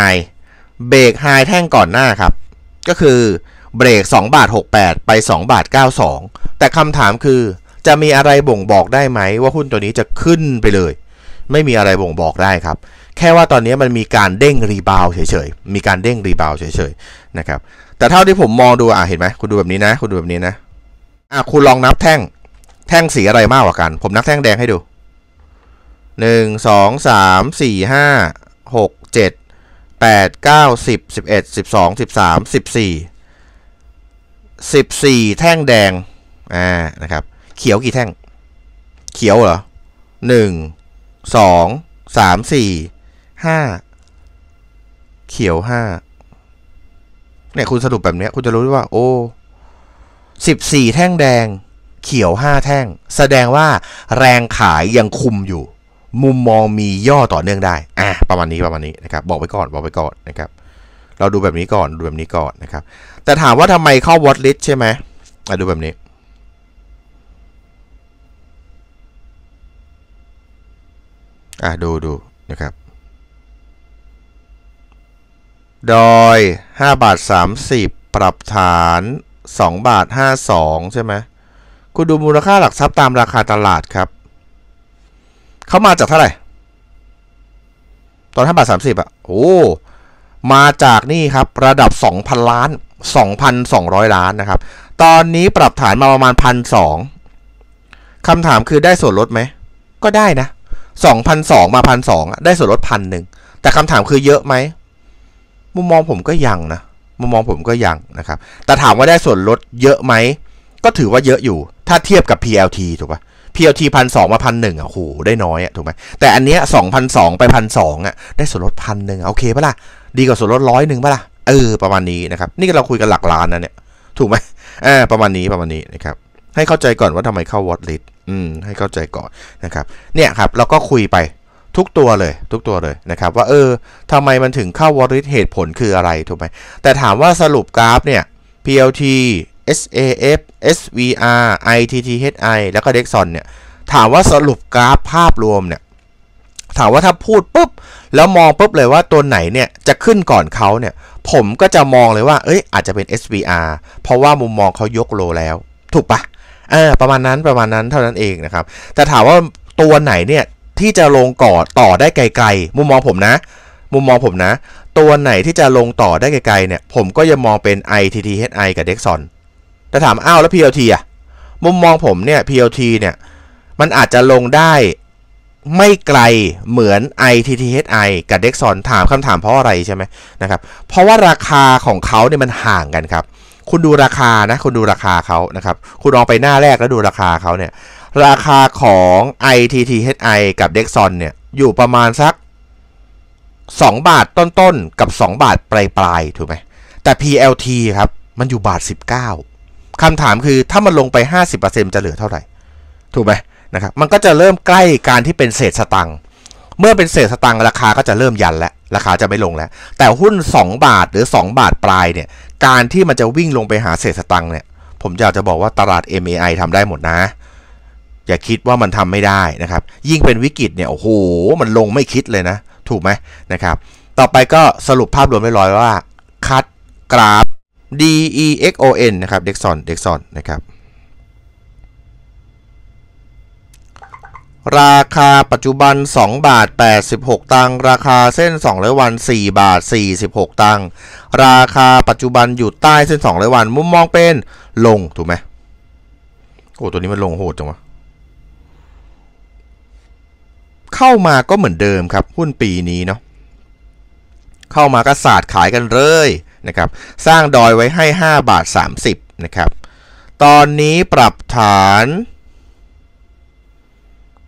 เบรกไฮแท่งก่อนหน้าครับ ก็คือเบรก2บาท 68 ไป 2 บาท 92 แต่คำถามคือจะมีอะไรบ่งบอกได้ไหมว่าหุ้นตัวนี้จะขึ้นไปเลย ไม่มีอะไรบ่งบอกได้ครับแค่ว่าตอนนี้มันมีการเด้งรีบาวเฉยๆมีการเด้งรีบาวเฉยๆนะครับ แต่เท่าที่ผมมองดู อ่ะเห็นไหม คุณดูแบบนี้นะ คุณดูแบบนี้นะ อ่ะคุณลองนับแท่ง แท่งสีอะไรมากกว่ากัน ผมนับแท่งแดงให้ดู หนึ่ง สอง สาม สี่ ห้า หก เจ็ด แปด เก้า สิบสิบเอ็ดสิบสอง สิบสาม สิบสี่ สิบสี่แท่งแดง อ่า นะครับ เขียวกี่แท่ง เขียวเหรอหนึ่ง สอง สาม สี่5เขียว5เนี่ยคุณสรุปแบบนี้คุณจะรู้ว่าโอ้14 แท่งแดง เขียว 5 แท่ง แสดงว่าแรงขายยังคุมอยู่ มุมมองมีย่อต่อเนื่องได้อ่ะประมาณนี้ประมาณนี้นะครับ บอกไปก่อนบอกไปก่อนนะครับ เราดูแบบนี้ก่อนดูแบบนี้ก่อนนะครับ แต่ถามว่าทำไมเข้าวอตลิสใช่ไหมอ่ดูแบบนี้อ่ะดูดูนะครับดอย5บาท30ปรับฐาน2บาท52ใช่ไหมคุณดูมูลค่าหลักทรัพย์ตามราคาตลาดครับ เขามาจากเท่าไหร่ตอน5บาท30อ่ะโอ้มาจากนี่ครับ ระดับ2,000ล้าน 2,200 ล้านนะครับตอนนี้ปรับฐานมาประมาณ1,200คำถามคือได้ส่วนลดไหมก็ได้นะ2,200มา1,200ได้ส่วนลดพันหนึ่งแต่คำถามคือเยอะไหมมุมมองผมก็ยังนะมุมมองผมก็ยังนะครับ แต่ถามว่าได้ส่วนลด เยอะไหม ก็ถือว่าเยอะอยู่ ถ้าเทียบกับ PLT ถูกปะ PLT พันสองมาพันหนึ่งอ่ะโห ได้น้อยอ่ะถูกไหมแต่ อันเนี้ยสองพันสองไปพันสองอ่ะ ได้ส่วนลดพันหนึ่งโอเคปะล่ะ ดีกว่าส่วนลดร้อยหนึ่งปะล่ะ เออประมาณนี้นะครับ นี่เราคุยกันหลักล้านนะเนี่ย ถูกไหมอ่าประมาณนี้ประมาณนี้นะครับ ให้เข้าใจก่อนว่าทำไมเข้าวอตลิสอืม ให้เข้าใจก่อนนะครับ เนี่ยครับเราก็คุยไปทุกตัวเลยทุกตัวเลยนะครับว่าเออทำไมมันถึงเข้าวอริสเหตุผลคืออะไรถูกไหมแต่ถามว่าสรุปกราฟเนี่ย PLT SAF SVR ITTHI แล้วก็ Dexon เนี่ยถามว่าสรุปกราฟภาพรวมเนี่ย ถามว่าถ้าพูดปุ๊บ แล้วมองปุ๊บเลยว่าตัวไหนเนี่ย จะขึ้นก่อนเขาเนี่ย ผมก็จะมองเลยว่าเอ้ยอาจจะเป็น SVR เพราะว่ามุมมองเขายกโลแล้ว ถูกปะเออประมาณนั้นประมาณนั้นเท่านั้นเองนะครับแต่ถามว่าตัวไหนเนี่ยที่จะลงก่อต่อได้ไกล ๆ มุมมองผมนะ มุมมองผมนะ ตัวไหนที่จะลงต่อได้ไกลๆเนี่ย ผมก็ยังมองเป็น ITTHI กับ Dexon แต่ถามอ้าวแล้ว PLT อะมุมมองผมเนี่ย PLT เนี่ย มันอาจจะลงได้ไม่ไกลเหมือน ITTHI กับ Dexon ถามคำถามเพราะอะไรใช่ไหมนะครับ เพราะว่าราคาของเขาเนี่ยมันห่างกันครับ คุณดูราคานะ คุณดูราคาเขานะครับ คุณลองไปหน้าแรกแล้วดูราคาเขาเนี่ยราคาของ ITTHI กับ Dexon เนี่ย อยู่ประมาณสัก2 บาทต้นๆ กับ 2 บาทปลายๆถูกไหม แต่ PLT ครับ มันอยู่บาท 19 คำถามคือถ้ามันลงไป 50%จะเหลือเท่าไหร่ ถูกไหมนะครับ มันก็จะเริ่มใกล้การที่เป็นเศษสตังค์เมื่อเป็นเศษสตังค์ราคาก็จะเริ่มยันแล้ว ราคาจะไม่ลงแล้ว แต่หุ้น 2 บาทหรือ 2 บาทปลายเนี่ย การที่มันจะวิ่งลงไปหาเศษสตังค์เนี่ยผมอยากจะบอกว่าตลาด MAI ทำได้หมดนะอย่าคิดว่ามันทำไม่ได้นะครับ ยิ่งเป็นวิกฤตเนี่ย โอ้โห มันลงไม่คิดเลยนะ ถูกไหมนะครับ ต่อไปก็สรุปภาพรวมไปร้อยว่า คัดกราฟ DEXON นะครับ เด็กซอน เด็กซอนนะครับ ราคาปัจจุบัน 2 บาท86 ตังค์ ราคาเส้น2ร้อยวัน4 บาท 46 ตังค์ ราคาปัจจุบันอยู่ใต้เส้น2ร้อยวัน มุมมองเป็นลงถูกไหม โอ้ ตัวนี้มันลงโหดจังวะเข้ามาก็เหมือนเดิมครับ หุ้นปีนี้เนาะเข้ามาก็ศาสตร์ขายกันเลยนะครับ สร้างดอยไว้ให้5บาท30 นะครับ ตอนนี้ปรับฐาน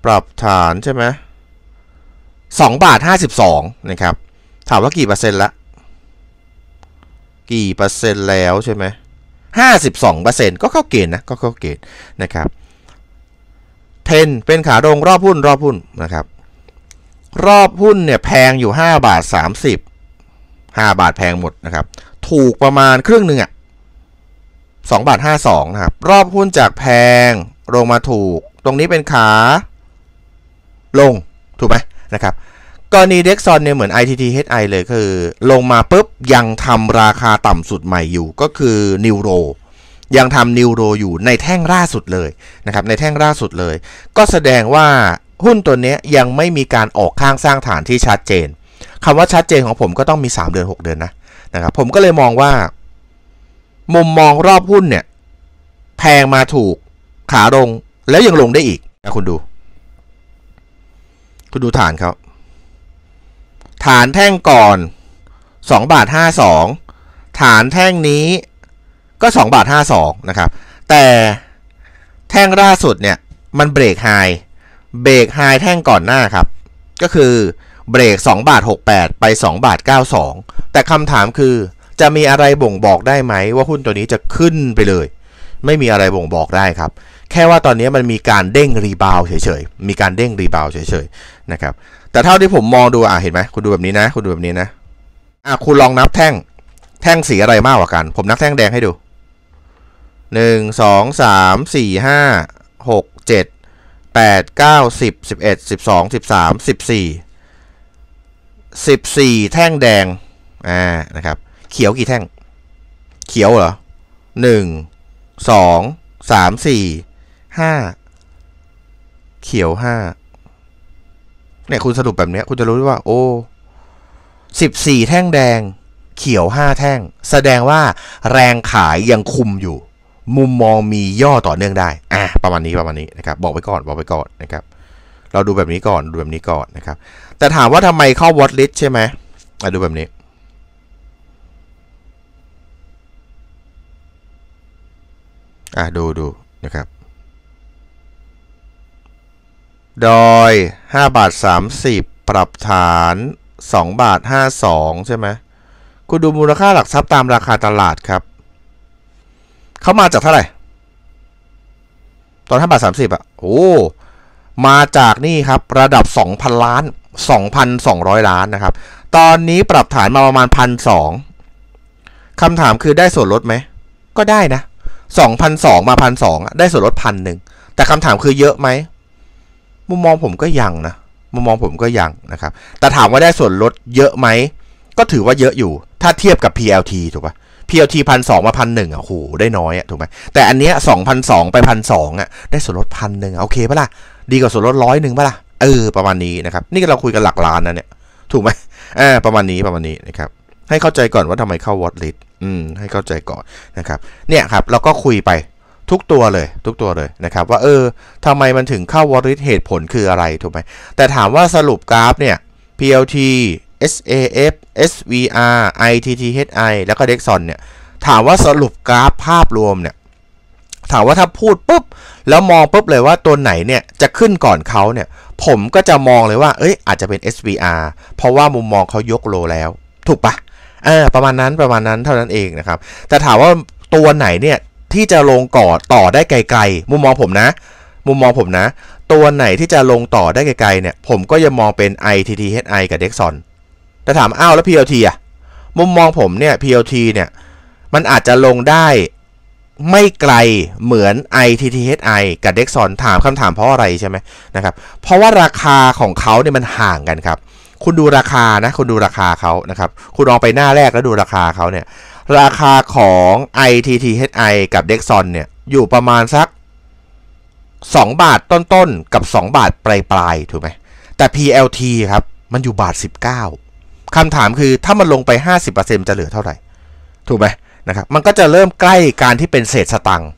ปรับฐานใช่ไหมสองบาทห้าสสิบองนะครับถามว่ากี่เปอร์เซ็นต์ละกี่เปอร์เซ็นต์แล้วใช่ไหมห้าสสิบอองเเปร์ซ็นต์ก็เข้าเกณฑ์นะก็เข้าเกณฑ์นะครับเทนเป็นขาลง รอบหุ้นรอบหุ้นนะครับ รอบหุ้นเนี่ย แพงอยู่5บาท30 5บาทแพงหมดนะครับ ถูกประมาณครึ่งหนึ่งอะ่ะ2บาท52 นะครับ รอบหุ้นจากแพง ลงมาถูก ตรงนี้เป็นขา ลงถูกไหมนะครับกรณีเด็กซอนเนี่ยเหมือน ITTHI เลยคือ ลงมาปุ๊บ ยังทำราคาต่ำสุดใหม่อยู่ก็คือนิวโรยังทำนิวโรอยู่ในแท่งล่าสุดเลยนะครับในแท่งล่าสุดเลย ก็แสดงว่าหุ้นตัวนี้ยังไม่มีการออกข้างสร้างฐานที่ชัดเจนคำว่าชัดเจนของผมก็ต้องมี 3 เดือน 6 เดือนนะนะครับผมก็เลยมองว่า มุมมองรอบหุ้นเนี่ย แพงมาถูกขาลง แล้วยังลงได้อีกนะคุณดู คุณดูฐานเขาฐานแท่งก่อน 2บาท52 ฐานแท่งนี้ก็ 2 บาท 52 นะครับ แต่แท่งล่าสุดเนี่ยมันเบรกไฮเบรกไฮแท่งก่อนหน้าครับ ก็คือเบรก2บาท 68 ไป 2 บาท 92 แต่คำถามคือจะมีอะไรบ่งบอกได้ไหมว่าหุ้นตัวนี้จะขึ้นไปเลย ไม่มีอะไรบ่งบอกได้ครับ แค่ว่าตอนนี้มันมีการเด้งรีบาวเฉยๆมีการเด้งรีบาวเฉยๆนะครับแต่เท่าที่ผมมองดู อ่ะเห็นไหม คุณดูแบบนี้นะ คุณดูแบบนี้นะอ่ะคุณลองนับแท่งแท่งสีอะไรมากกว่ากัน ผมนับแท่งแดงให้ดู1 2 3 4 5 6 7 8 9 10 11 12 13 14 14 แท่งแดงอ่านะครับเขียวกี่แท่ง เขียวเหรอ1 2 3 4 5 เขียว5เนี่ยคุณสรุปแบบนี้คุณจะรู้ว่า โอ้14 แท่งแดง เขียว 5 แท่ง แสดงว่าแรงขายยังคุมอยู่มุมมองมีย่อต่อเนื่องได้ อ่ะประมาณนี้ประมาณนี้นะครับบอกไว้ก่อนบอกไว้ก่อนนะครับ เราดูแบบนี้ก่อนดูแบบนี้ก่อนนะครับ แต่ถามว่าทำไมเข้าวอตลิสใช่ไหมอ่ะดูแบบนี้อ่ะดูดูนะครับดอย5บาท30 ปรับฐาน2บาท52 ใช่ไหมคุณดูมูลค่าหลักทรัพย์ตามราคาตลาดครับเขามาจากเท่าไหร่ ตอนห้าบาทสามสิบอะโอ้มาจากนี่ครับ ระดับสองพันล้านสสอองงพันร้อยล้านนะครับ ตอนนี้ปรับฐานมาประมาณพันสองคำถามคือได้ส่วนลดไหมก็ได้นะสองพันสองมาพันสองได้ส่วนลดพันหนึ่งแต่คำถามคือเยอะไหมมุมมองผมก็ยังนะ มุมมองผมก็ยังนะครับ แต่ถามว่าได้ส่วนลดเยอะไหมก็ถือว่าเยอะอยู่ ถ้าเทียบกับ PLT ถูกปะ่ะพวทีพันสองมาพันหนึ่งอ่ะโหได้น้อยอ่ะถูกไหมแต่อันเนี้ยสองพันสองไปพันสองอ่ะได้ส่วนลดพันหนึ่งโอเคปะล่ะดีกว่าส่วนลดร้อยหนึ่งปะล่ะเออ ประมาณนี้นะครับ นี่เราคุยกันหลักล้านนะเนี่ยถูกไหมอ่าประมาณนี้ประมาณนี้นะครับให้เข้าใจก่อนว่าทำไมเข้าวอตลิสอืมให้เข้าใจก่อนนะครับเนี่ยครับเราก็คุยไปทุกตัวเลย ทุกตัวเลยนะครับว่าเออทำไมมันถึงเข้าวอลิสเหตุผลคืออะไรถูกไหมแต่ถามว่าสรุปกราฟเนี่ย PLT SAF SVR ITTHI แล้วก็เด็กซอนเนี่ยถามว่าสรุปกราฟภาพรวมเนี่ยถามว่าถ้าพูดปุ๊บ แล้วมองปุ๊บเลยว่าตัวไหนเนี่ย จะขึ้นก่อนเขาเนี่ย ผมก็จะมองเลยว่าเอ้ยอาจจะเป็น SVR เพราะว่ามุมมองเขายกโลแล้ว ถูกปะเออประมาณนั้นประมาณนั้นเท่านั้นเองนะครับ แต่ถามว่าตัวไหนเนี่ย ที่จะลงก่อต่อได้ไกล ๆ มุมมองผมนะ มุมมองผมนะ ตัวไหนที่จะลงต่อได้ไกลๆเนี่ยผมก็จะมองเป็น ITTHI กับ Dexon แต่ถามอ้าวแล้ว PLT อ่ะมุมมองผมเนี่ย PLT เนี่ยมันอาจจะลงได้ไม่ไกลเหมือน ITTHI กับ Dexon ถามคำถามเพราะอะไรใช่ไหมนะครับ เพราะว่าราคาของเขาเนี่ยมันห่างกันครับ คุณดูราคานะคุณดูราคาเขานะครับ คุณลองไปหน้าแรกแล้วดูราคาเขาเนี่ยราคาของ ITTHI กับ Dexon เนี่ยอยู่ประมาณสัก 2 บาทต้นๆกับ 2 บาทปลายๆถูกไหม แต่ PLT ครับมันอยู่บาท 19คำถามคือถ้ามันลงไป 50%จะเหลือเท่าไหร่ถูกไหมนะครับมันก็จะเริ่มใกล้การที่เป็นเศษสตังค์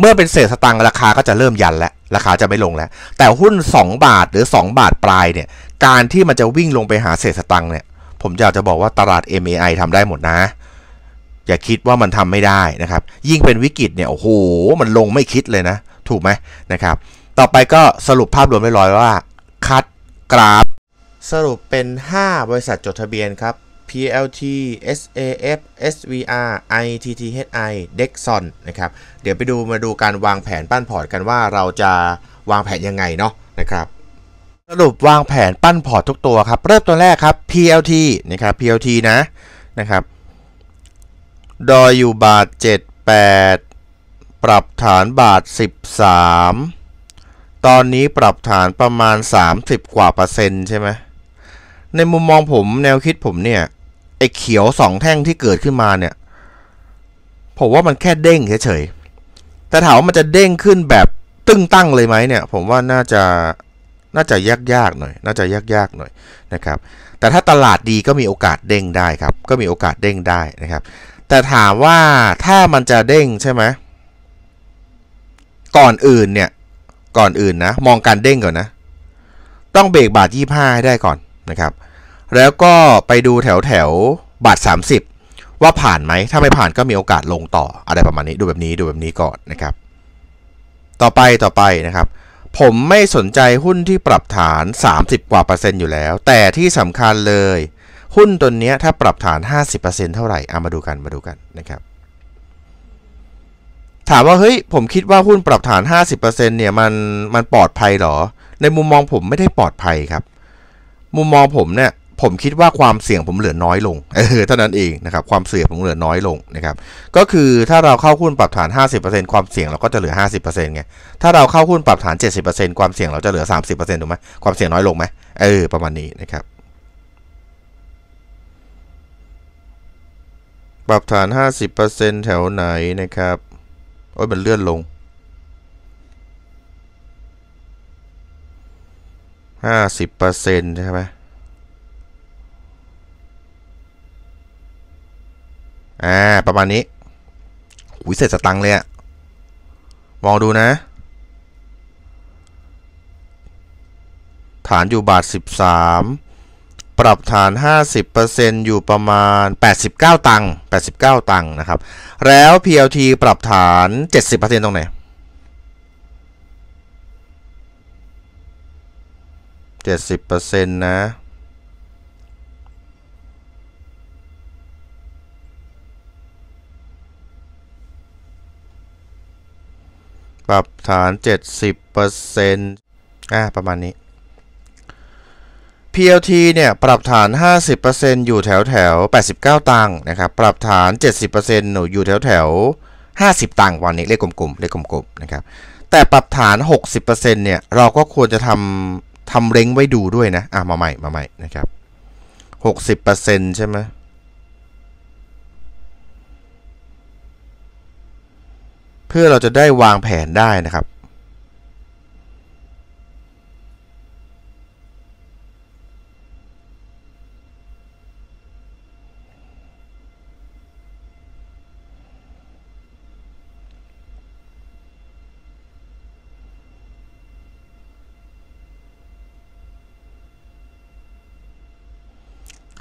เมื่อเป็นเศษสตังค์ราคาก็จะเริ่มยันแล้วราคาจะไม่ลงแล้ว แต่หุ้น 2 บาทหรือ 2 บาทปลายเนี่ยการที่มันจะวิ่งลงไปหาเศษสตังค์เนี่ยผมอยากจะบอกว่าตลาด MAI ทำได้หมดนะ อย่าคิดว่ามันทำไม่ได้นะครับ ยิ่งเป็นวิกฤตเนี่ยโอ้โหมันลงไม่คิดเลยนะ ถูกไหมนะครับ ต่อไปก็สรุปภาพรวมไว้ร้อยว่าคัดกราฟสรุปเป็น 5 บริษัทจดทะเบียนครับ PLT SAF SVR ITTHI Dexon นะครับ เดี๋ยวไปดูมาดูการวางแผนปั้นพอร์ตกันว่าเราจะวางแผนยังไงเนาะนะครับ สรุปวางแผนปั้นพอร์ตทุกตัวครับ เริ่มตัวแรกครับ PLT นะครับ PLT นะนะครับ ดอยอยู่บาท 78 ปรับฐานบาท 13 ตอนนี้ปรับฐานประมาณ 30 กว่าเปอร์เซ็นต์ใช่ไหมในมุมมองผมแนวคิดผมเนี่ยไอ้เขียวสองแท่งที่เกิดขึ้นมาเนี่ยผมว่ามันแค่เด้งเฉยๆ แต่ถามว่ามันจะเด้งขึ้นแบบตึ้งตั้งเลยไหมเนี่ยผมว่าน่าจะน่าจะยากยากหน่อย น่าจะยากยากหน่อยนะครับแต่ถ้าตลาดดีก็มีโอกาสเด้งได้ครับก็มีโอกาสเด้งได้นะครับแต่ถามว่าถ้ามันจะเด้งใช่ไหมก่อนอื่นเนี่ยก่อนอื่นนะ มองการเด้งก่อนนะ ต้องเบรกบาทยี่ห้าให้ได้ก่อนนะครับแล้วก็ไปดูแถวแถวบาท30 ว่าผ่านไหมถ้าไม่ผ่านก็มีโอกาสลงต่ออะไรประมาณนี้ดูแบบนี้ดูแบบนี้ก่อนนะครับ ต่อไปต่อไปนะครับ ผมไม่สนใจหุ้นที่ปรับฐาน 30 กว่าเปอร์เซ็นต์อยู่แล้ว แต่ที่สำคัญเลยหุ้นตัวนี้ถ้าปรับฐาน 50%เท่าไหร่เอามาดูกันมาดูกันนะครับถามว่าเฮ้ยผมคิดว่าหุ้นปรับฐาน50%เนี่ยมัน มันปลอดภัยหรอในมุมมองผมไม่ได้ปลอดภัยครับมุมมองผมเนี่ย ผมคิดว่าความเสี่ยงผมเหลือน้อยลง เออเท่านั้นเองนะครับ ความเสี่ยงผมเหลือน้อยลงนะครับ ก็คือถ้าเราเข้าหุ้นปรับฐาน 50%ความเสี่ยงเราก็จะเหลือ 50%ไง ถ้าเราเข้าหุ้นปรับฐาน 70%ความเสี่ยงเราจะเหลือ 30%ถูกไหมความเสี่ยงน้อยลงไหมเออ ประมาณนี้นะครับ ปรับฐาน 50%แถวไหนนะครับโอ้ยมันเลื่อนลงห้าสิบเปอร์เซ็นต์ใช่ไหมอ่า ประมาณนี้หุยเสร็จสตังเลยอะมองดู นะ ฐานอยู่บาท 13 ปรับฐาน 50%อยู่ประมาณ 89 ตังค์89 ตังค์นะครับ แล้ว PLT ปรับฐาน 70%ตรงไหน70%นะ ปรับฐาน 70%อะประมาณนี้ PLT เนี่ยปรับฐาน 50%อยู่แถวแถว 89 ตังค์นะครับ ปรับฐาน 70%หนูอยู่แถวแถว50 ตังค์วันนี้เลขกลมๆเลขกลมๆนะครับ แต่ปรับฐาน 60%เนี่ย เราก็ควรจะทำทำเล้งไว้ดูด้วยนะ อ่ะ มาใหม่มาใหม่นะครับ หกสิบเปอร์เซ็นใช่ไหมเพื่อเราจะได้วางแผนได้นะครับ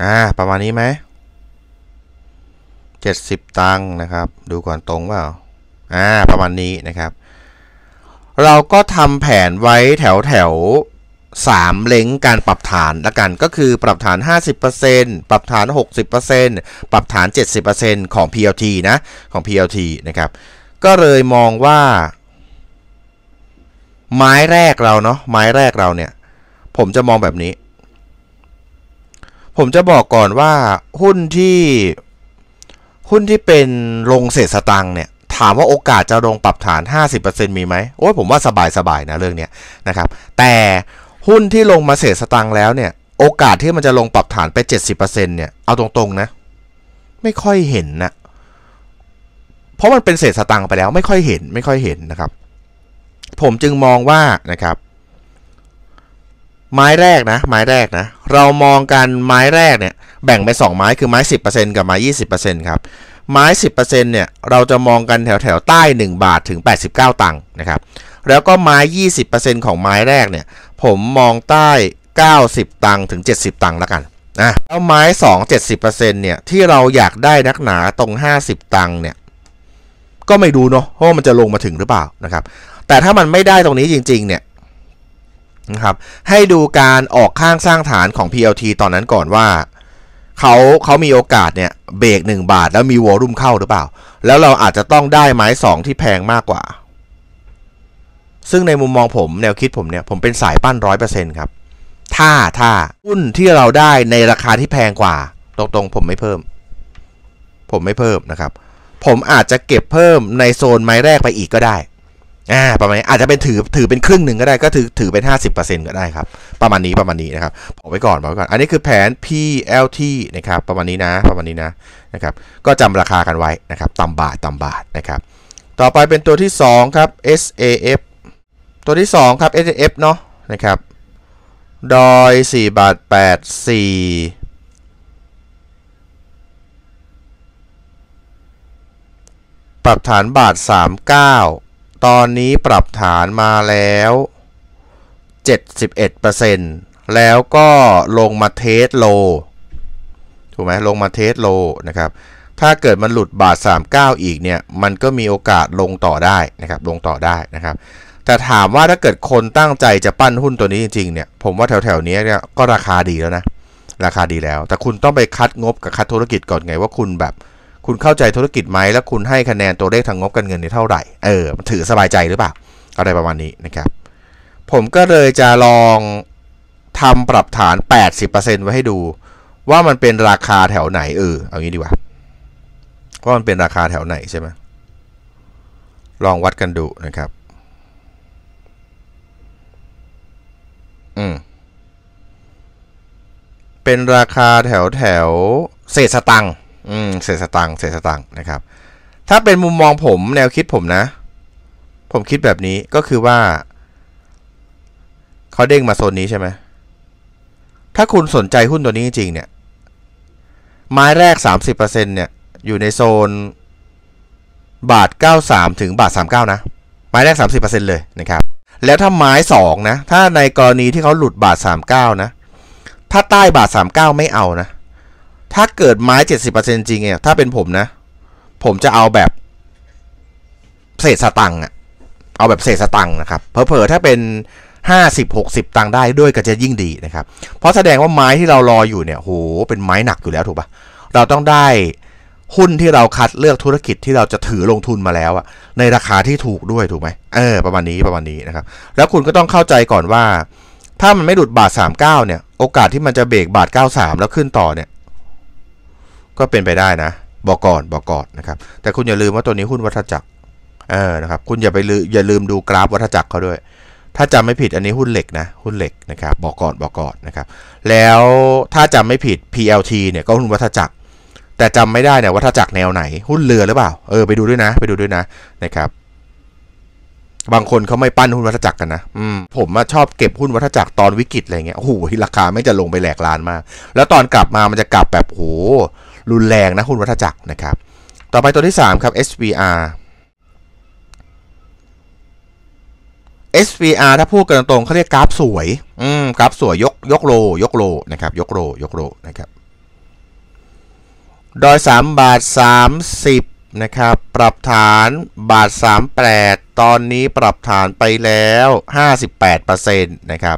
่าประมาณนี้ไหมเจ็ดสิบตังค์นะครับ ดูก่อนตรงเปล่าอ่าประมาณนี้นะครับ เราก็ทำแผนไว้แถวแถวสามเล้งการปรับฐานละกันก็คือปรับฐาน 50%ปรับฐาน 60%ปรับฐาน 70%ของ PLT นะ ของ PLT นะครับ ก็เลยมองว่าไม้แรกเราเนาะไม้แรกเราเนี่ย ผมจะมองแบบนี้ผมจะบอกก่อนว่าหุ้นที่หุ้นที่เป็นลงเศษสตังค์เนี่ย ถามว่าโอกาสจะลงปรับฐาน 50%มีไหมโอ้ยผมว่าสบายๆ นะ เรื่องเนี้ยนะครับ แต่หุ้นที่ลงมาเศษสตังค์แล้วเนี่ย โอกาสที่มันจะลงปรับฐานไป 70%เนี่ยเอาตรงๆ นะ ไม่ค่อยเห็นนะเพราะมันเป็นเศษสตังค์ไปแล้วไม่ค่อยเห็น ไม่ค่อยเห็นนะครับ ผมจึงมองว่านะครับไม้แรกนะไม้แรกนะเรามองกันไม้แรกเนี่ยแบ่งไป 2 ไม้คือไม้ 10%กับไม้20%ครับไม้ 10%เนี่ยเราจะมองกันแถวแถวใต้ 1 บาทถึง 89 ตังค์นะครับแล้วก็ไม้ 20%ของไม้แรกเนี่ยผมมองใต้ 90 ตังค์ถึง 70 ตังค์แล้วกันนะแล้วไม้ 2 70%เนี่ยที่เราอยากได้นักหนาตรง 50 ตังค์เนี่ยก็ไม่ดูเนาะว่ามันจะลงมาถึงหรือเปล่านะครับแต่ถ้ามันไม่ได้ตรงนี้จริงๆเนี่ยนะครับให้ดูการออกข้างสร้างฐานของ PLT ตอนนั้นก่อนว่า เขาเขามีโอกาสเนี่ย เบรก1 บาท แล้วมีวอลุ่มเข้าหรือเปล่า แล้วเราอาจจะต้องได้ไม้ 2 ที่แพงมากกว่า ซึ่งในมุมมองผมแนวคิดผมเนี่ย ผมเป็นสายปั้นร้อยเปอร์เซ็นต์ครับ ถ้าถ้าหุ้นที่เราได้ในราคาที่แพงกว่า ตรงตรงผมไม่เพิ่ม ผมไม่เพิ่มนะครับ ผมอาจจะเก็บเพิ่มในโซนไม้แรกไปอีกก็ได้อ่าประมาณนี้อาจจะเป็นถือถือเป็นครึ่งหนึ่งก็ได้ก็ถือถือเป็นห้าสิบเเปอร์ซ็นต์ก็ได้ครับประมาณนี้ประมาณนี้นะครับบอกไว้ก่อนบอกไว้ก่อนอันนี้คือแผน PLT นะครับ ประมาณนี้นะ ประมาณนี้นะนะครับก็จำราคากันไว้นะครับต่ำบาทต่ำบาทนะครับต่อไปเป็นตัวที่2ครับ SAF ตัวที่2ครับ SAF เนาะนะครับดอย4บาท84 ปรับฐานบาท 39ตอนนี้ปรับฐานมาแล้ว 71%แล้วก็ลงมาเทสโลถูกไหมลงมาเทสโลนะครับถ้าเกิดมันหลุดบาท39 อีกเนี่ย มันก็มีโอกาสลงต่อได้นะครับลงต่อได้นะครับ แต่ถามว่าถ้าเกิดคนตั้งใจจะปั้นหุ้นตัวนี้จริงๆเนี่ย ผมว่าแถวๆ นี้เนี่ยก็ราคาดีแล้วนะราคาดีแล้ว แต่คุณต้องไปคัดงบกับคัดธุรกิจก่อนไงว่าคุณแบบคุณเข้าใจธุรกิจไหมแล้วคุณให้คะแนนตัวเลขทางงบการเงินในเท่าไหร่เออถือสบายใจหรือเปล่าอะไรประมาณนี้นะครับ ผมก็เลยจะลองทำปรับฐาน 80%ไว้ให้ดู ว่ามันเป็นราคาแถวไหนเออเอางี้ดีกว่าว่ามันเป็นราคาแถวไหนใช่ไหมลองวัดกันดูนะครับอืมเป็นราคาแถวแถวเศษสตังค์อืมเศษสตังค์เศษสตังค์นะครับ ถ้าเป็นมุมมองผมแนวคิดผมนะ ผมคิดแบบนี้ก็คือว่าเขาเด้งมาโซนนี้ใช่ไหมถ้าคุณสนใจหุ้นตัวนี้จริงเนี่ย ไม้แรก 30%เนี่ย อยู่ในโซน บาท 93 ถึงบาท 39 นะ ไม้แรก 30%เลยนะครับ แล้วถ้าไม้ 2 นะ ถ้าในกรณีที่เขาหลุดบาท 39 นะ ถ้าใต้บาท 39 ไม่เอานะถ้าเกิดไม้เจ็ดสิบเปอร์เซ็นจริงเนี่ยถ้าเป็นผมนะ ผมจะเอาแบบเศษสตังค์อะเอาแบบเศษสตังค์นะครับเผลอๆถ้าเป็นห้าสิบหกสิบตังค์ได้ด้วยก็จะยิ่งดีนะครับ เพราะแสดงว่าไม้ที่เรารออยู่เนี่ย โห เป็นไม้หนักอยู่แล้วถูกปะเราต้องได้หุ้นที่เราคัดเลือกธุรกิจที่เราจะถือลงทุนมาแล้วอะในราคาที่ถูกด้วยถูกไหม เออ ประมาณนี้ประมาณนี้นะครับ แล้วคุณก็ต้องเข้าใจก่อนว่า ถ้ามันไม่หลุดบาท39 เนี่ย โอกาสที่มันจะเบรกบาท 93 แล้วขึ้นต่อเนี่ยก็เป็นไปได้นะ บอกก่อนบอกก่อนนะครับ แต่คุณอย่าลืมว่าตัวนี้หุ้นวัฏจักรเออนะครับ คุณอย่าไปลืมอย่าลืมดูกราฟวัฏจักรเขาด้วย ถ้าจำไม่ผิดอันนี้หุ้นเหล็กนะ หุ้นเหล็กนะครับบอกก่อนบอกก่อนนะครับ แล้วถ้าจำไม่ผิด PLT เนี่ย ก็หุ้นวัฏจักร แต่จำไม่ได้เนี่ยวัฏจักรแนวไหน หุ้นเรือหรือเปล่า เออ ไปดูด้วยนะ ไปดูด้วยนะ นะครับ บางคนเขาไม่ปั้นหุ้นวัฏจักรกันนะอืม ผมชอบเก็บหุ้นวัฏจักรตอนวิกฤตอะไรเงี้ยโอ้โหราคาไม่จะลงไปแหลกลานมากแล้วตอนกลับมามันจะกลับแบบโหรุนแรงนะหุ้นวัฏจักรนะครับ ต่อไปตัวที่ 3 ครับ SVR SVR ถ้าพูดกันตรงเขาเรียกกราฟสวยอืมกราฟสวยยกยกโลยกโลนะครับยกโลยกโลนะครับดอย3 บาท 30 นะครับ ปรับฐานบาท 38 ตอนนี้ปรับฐานไปแล้ว 58%นะครับ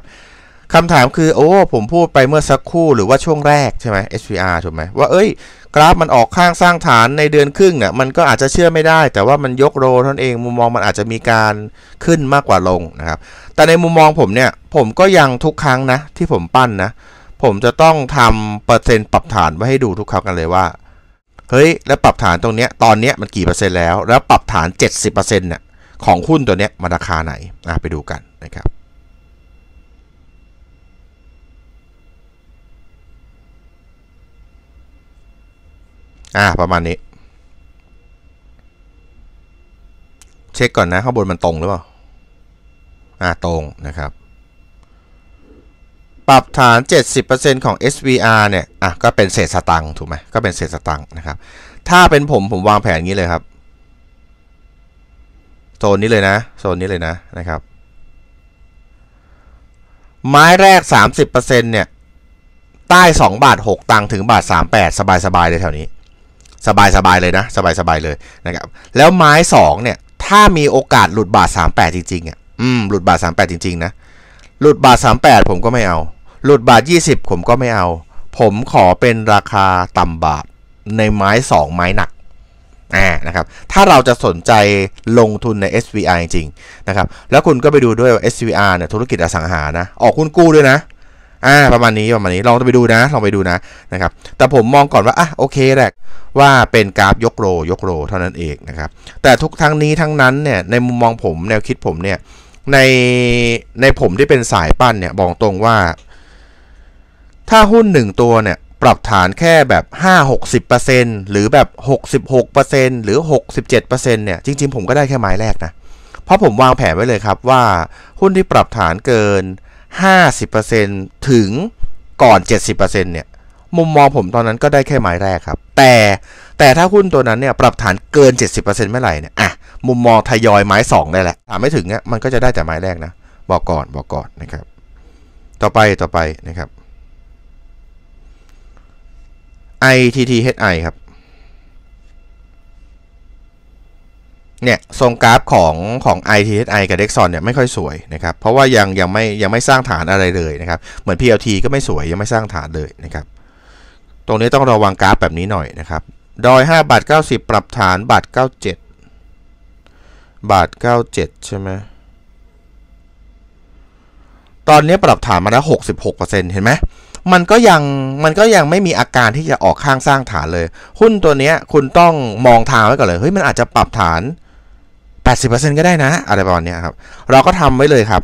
คำถามคือโอ้ผมพูดไปเมื่อสักครู่หรือว่าช่วงแรกใช่ไหม SVR ถูกไหมว่าเอ้ยกราฟมันออกข้างสร้างฐานในเดือนครึ่งเนี่ยมันก็อาจจะเชื่อไม่ได้ แต่ว่ามันยกโรท่านเองมุมมองมันอาจจะมีการขึ้นมากกว่าลงนะครับแต่ในมุมมองผมเนี่ยผมก็ยังทุกครั้งนะ ที่ผมปั้นนะ ผมจะต้องทำเปอร์เซ็นต์ปรับฐานไว้ให้ดูทุกครั้งกันเลยว่าเฮ้ยแล้วปรับฐานตรงเนี้ยตอนเนี้ยมันกี่เปอร์เซ็นต์แล้วแล้วปรับฐาน70%เนี่ยของหุ้นตัวเนี้ยมาราคาไหนอ่ะไปดูกันนะครับอ่าประมาณนี้ เช็คก่อนนะข้างบนมันตรงหรือเปล่าอ่าตรงนะครับ ปรับฐาน 70%ของ SVR เนี่ยอ่ะก็เป็นเศษสตังค์ถูกไหมก็เป็นเศษสตังค์นะครับถ้าเป็นผมผมวางแผนงี้เลยครับ โซนนี้เลยนะ โซนนี้เลยนะนะครับ ไม้แรก 30%เนี่ย ใต้2บาท 6 ตังถึงบาท 38 สบายๆเลยแถวนี้สบายสบายเลยนะสบายสบายเลยนะครับแล้วไม้2เนี่ย ถ้ามีโอกาสหลุดบาท 38 จริงๆอ่ะอืมหลุดบาท38จริงๆนะหลุดบาท 38 ผมก็ไม่เอา หลุดบาท 20 ผมก็ไม่เอา ผมขอเป็นราคาต่ำบาทในไม้ 2 ไม้หนักอ่านะครับถ้าเราจะสนใจลงทุนใน SVR จริงๆนะครับแล้วคุณก็ไปดูด้วยว่า SVR เนี่ยธุรกิจอสังหานะออกคุณกู้ด้วยนะอ่าประมาณนี้ประมาณนี้ลองไปดูนะลองไปดูนะนะครับแต่ผมมองก่อนว่าอ่ะโอเคแหละว่าเป็นกราฟยกโรยกโรเท่านั้นเองนะครับแต่ทุกทั้งนี้ทั้งนั้นเนี่ยในมุมมองผมแนวคิดผมเนี่ยในในผมที่เป็นสายปั้นเนี่ยบอกตรงว่า ถ้าหุ้นหนึ่งตัวเนี่ยปรับฐานแค่แบบ5-60%หรือแบบ 66%หรือ 67%เนี่ยจริงๆ ผมก็ได้แค่ไม้แรกนะเพราะผมวางแผนไว้เลยครับว่าหุ้นที่ปรับฐานเกิน50%ถึงก่อน 70%เนี่ยมุมมองผมตอนนั้นก็ได้แค่หมายแรกครับ แต่แต่ถ้าหุ้นตัวนั้นเนี่ยปรับฐานเกิน 70%เมื่อไหร่เนี่ยอ่ะ มุมมองทยอยไม้2ได้แหละถามไม่ถึงเนี่ยมันก็จะได้แต่ไม้แรกนะ บอกก่อนบอกก่อนนะครับ ต่อไปต่อไปนะครับ ITTHI ครับเนี่ยทรงกราฟของของ ITSI กับ Dexon เนี่ยไม่ค่อยสวยนะครับ เพราะว่ายังยังไม่ยังไม่สร้างฐานอะไรเลยนะครับ เหมือน PLT ก็ไม่สวยยังไม่สร้างฐานเลยนะครับ ตรงนี้ต้องระวังกราฟแบบนี้หน่อยนะครับดอย5บาท90 ปรับฐานบาท 97 บาท 97 ใช่ไหมตอนนี้ปรับฐานมาแล้ว 66%เห็นไหมมันก็ยังมันก็ยังไม่มีอาการที่จะออกข้างสร้างฐานเลย หุ้นตัวนี้คุณต้องมองทางไว้ก่อนเลย เฮ้ยมันอาจจะปรับฐาน80%ก็ได้นะ อะไรประมาณนี้ครับ เราก็ทำไว้เลยครับ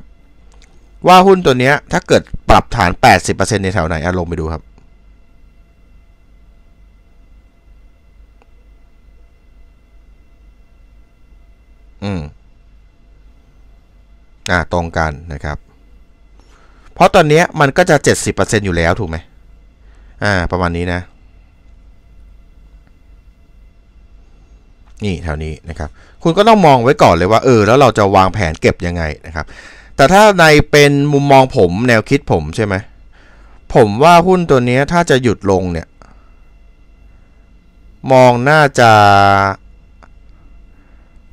ว่าหุ้นตัวนี้ถ้าเกิดปรับฐาน 80%ในแถวไหนอะลงไปดูครับ อืม อ่าตรงกันนะครับ เพราะตอนนี้มันก็จะ 70%อยู่แล้ว ถูกไหมอ่าประมาณนี้นะนี่แถวนี้นะครับ คุณก็ต้องมองไว้ก่อนเลยว่า เออแล้วเราจะวางแผนเก็บยังไงนะครับ แต่ถ้าในเป็นมุมมองผมแนวคิดผมใช่ไหมผมว่าหุ้นตัวนี้ถ้าจะหยุดลงเนี่ย มองน่าจะ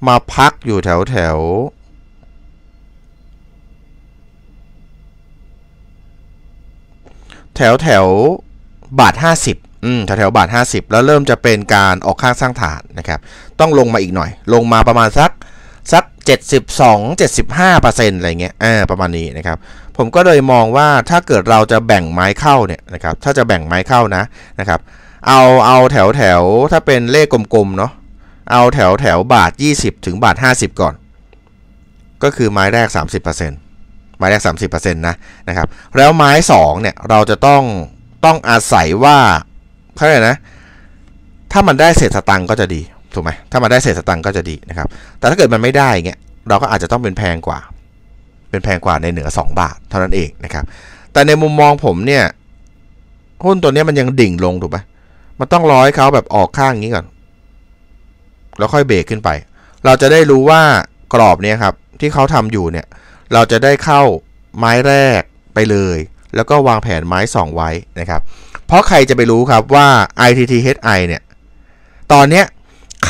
มาพักอยู่แถวแถวแถวแถวบาท 50แถวแถวบาท 50 แล้วเริ่มจะเป็นการออกข้างสร้างฐานนะครับต้องลงมาอีกหน่อย ลงมาประมาณ สักสัก72 75%อะไรเงี้ยอ่าประมาณนี้นะครับ ผมก็เลยมองว่าถ้าเกิดเราจะแบ่งไม้เข้าเนี่ยนะครับถ้าจะแบ่งไม้เข้านะนะครับเอาเอาแถวแถวถ้าเป็นเลขกลมๆเนาะเอาแถวแถวบาท 20 ถึงบาท 50 ก่อน ก็คือไม้แรก 30%ไม้แรก 30%นะนะครับแล้วไม้2เนี่ยเราจะต้องต้องอาศัยว่าเรียกนะ ถ้ามันได้เศษสตังก็จะดี ถูกไหมถ้ามันได้เศษสตังก็จะดีนะครับ แต่ถ้าเกิดมันไม่ได้เงี้ย เราก็อาจจะต้องเป็นแพงกว่า เป็นแพงกว่าในเหนือ 2 บาท เท่านั้นเองนะครับ แต่ในมุมมองผมเนี่ย หุ้นตัวนี้มันยังดิ่งลงถูกไหมมันต้องรอยเขาแบบออกข้างอย่างนี้ก่อน แล้วค่อยเบรกขึ้นไป เราจะได้รู้ว่ากรอบเนี่ยครับ ที่เขาทำอยู่เนี่ย เราจะได้เข้าไม้แรกไปเลย แล้วก็วางแผนไม้ 2 ไว้นะครับเพราะใครจะไปรู้ครับว่า ITTHI เนี่ยตอนเนี้ย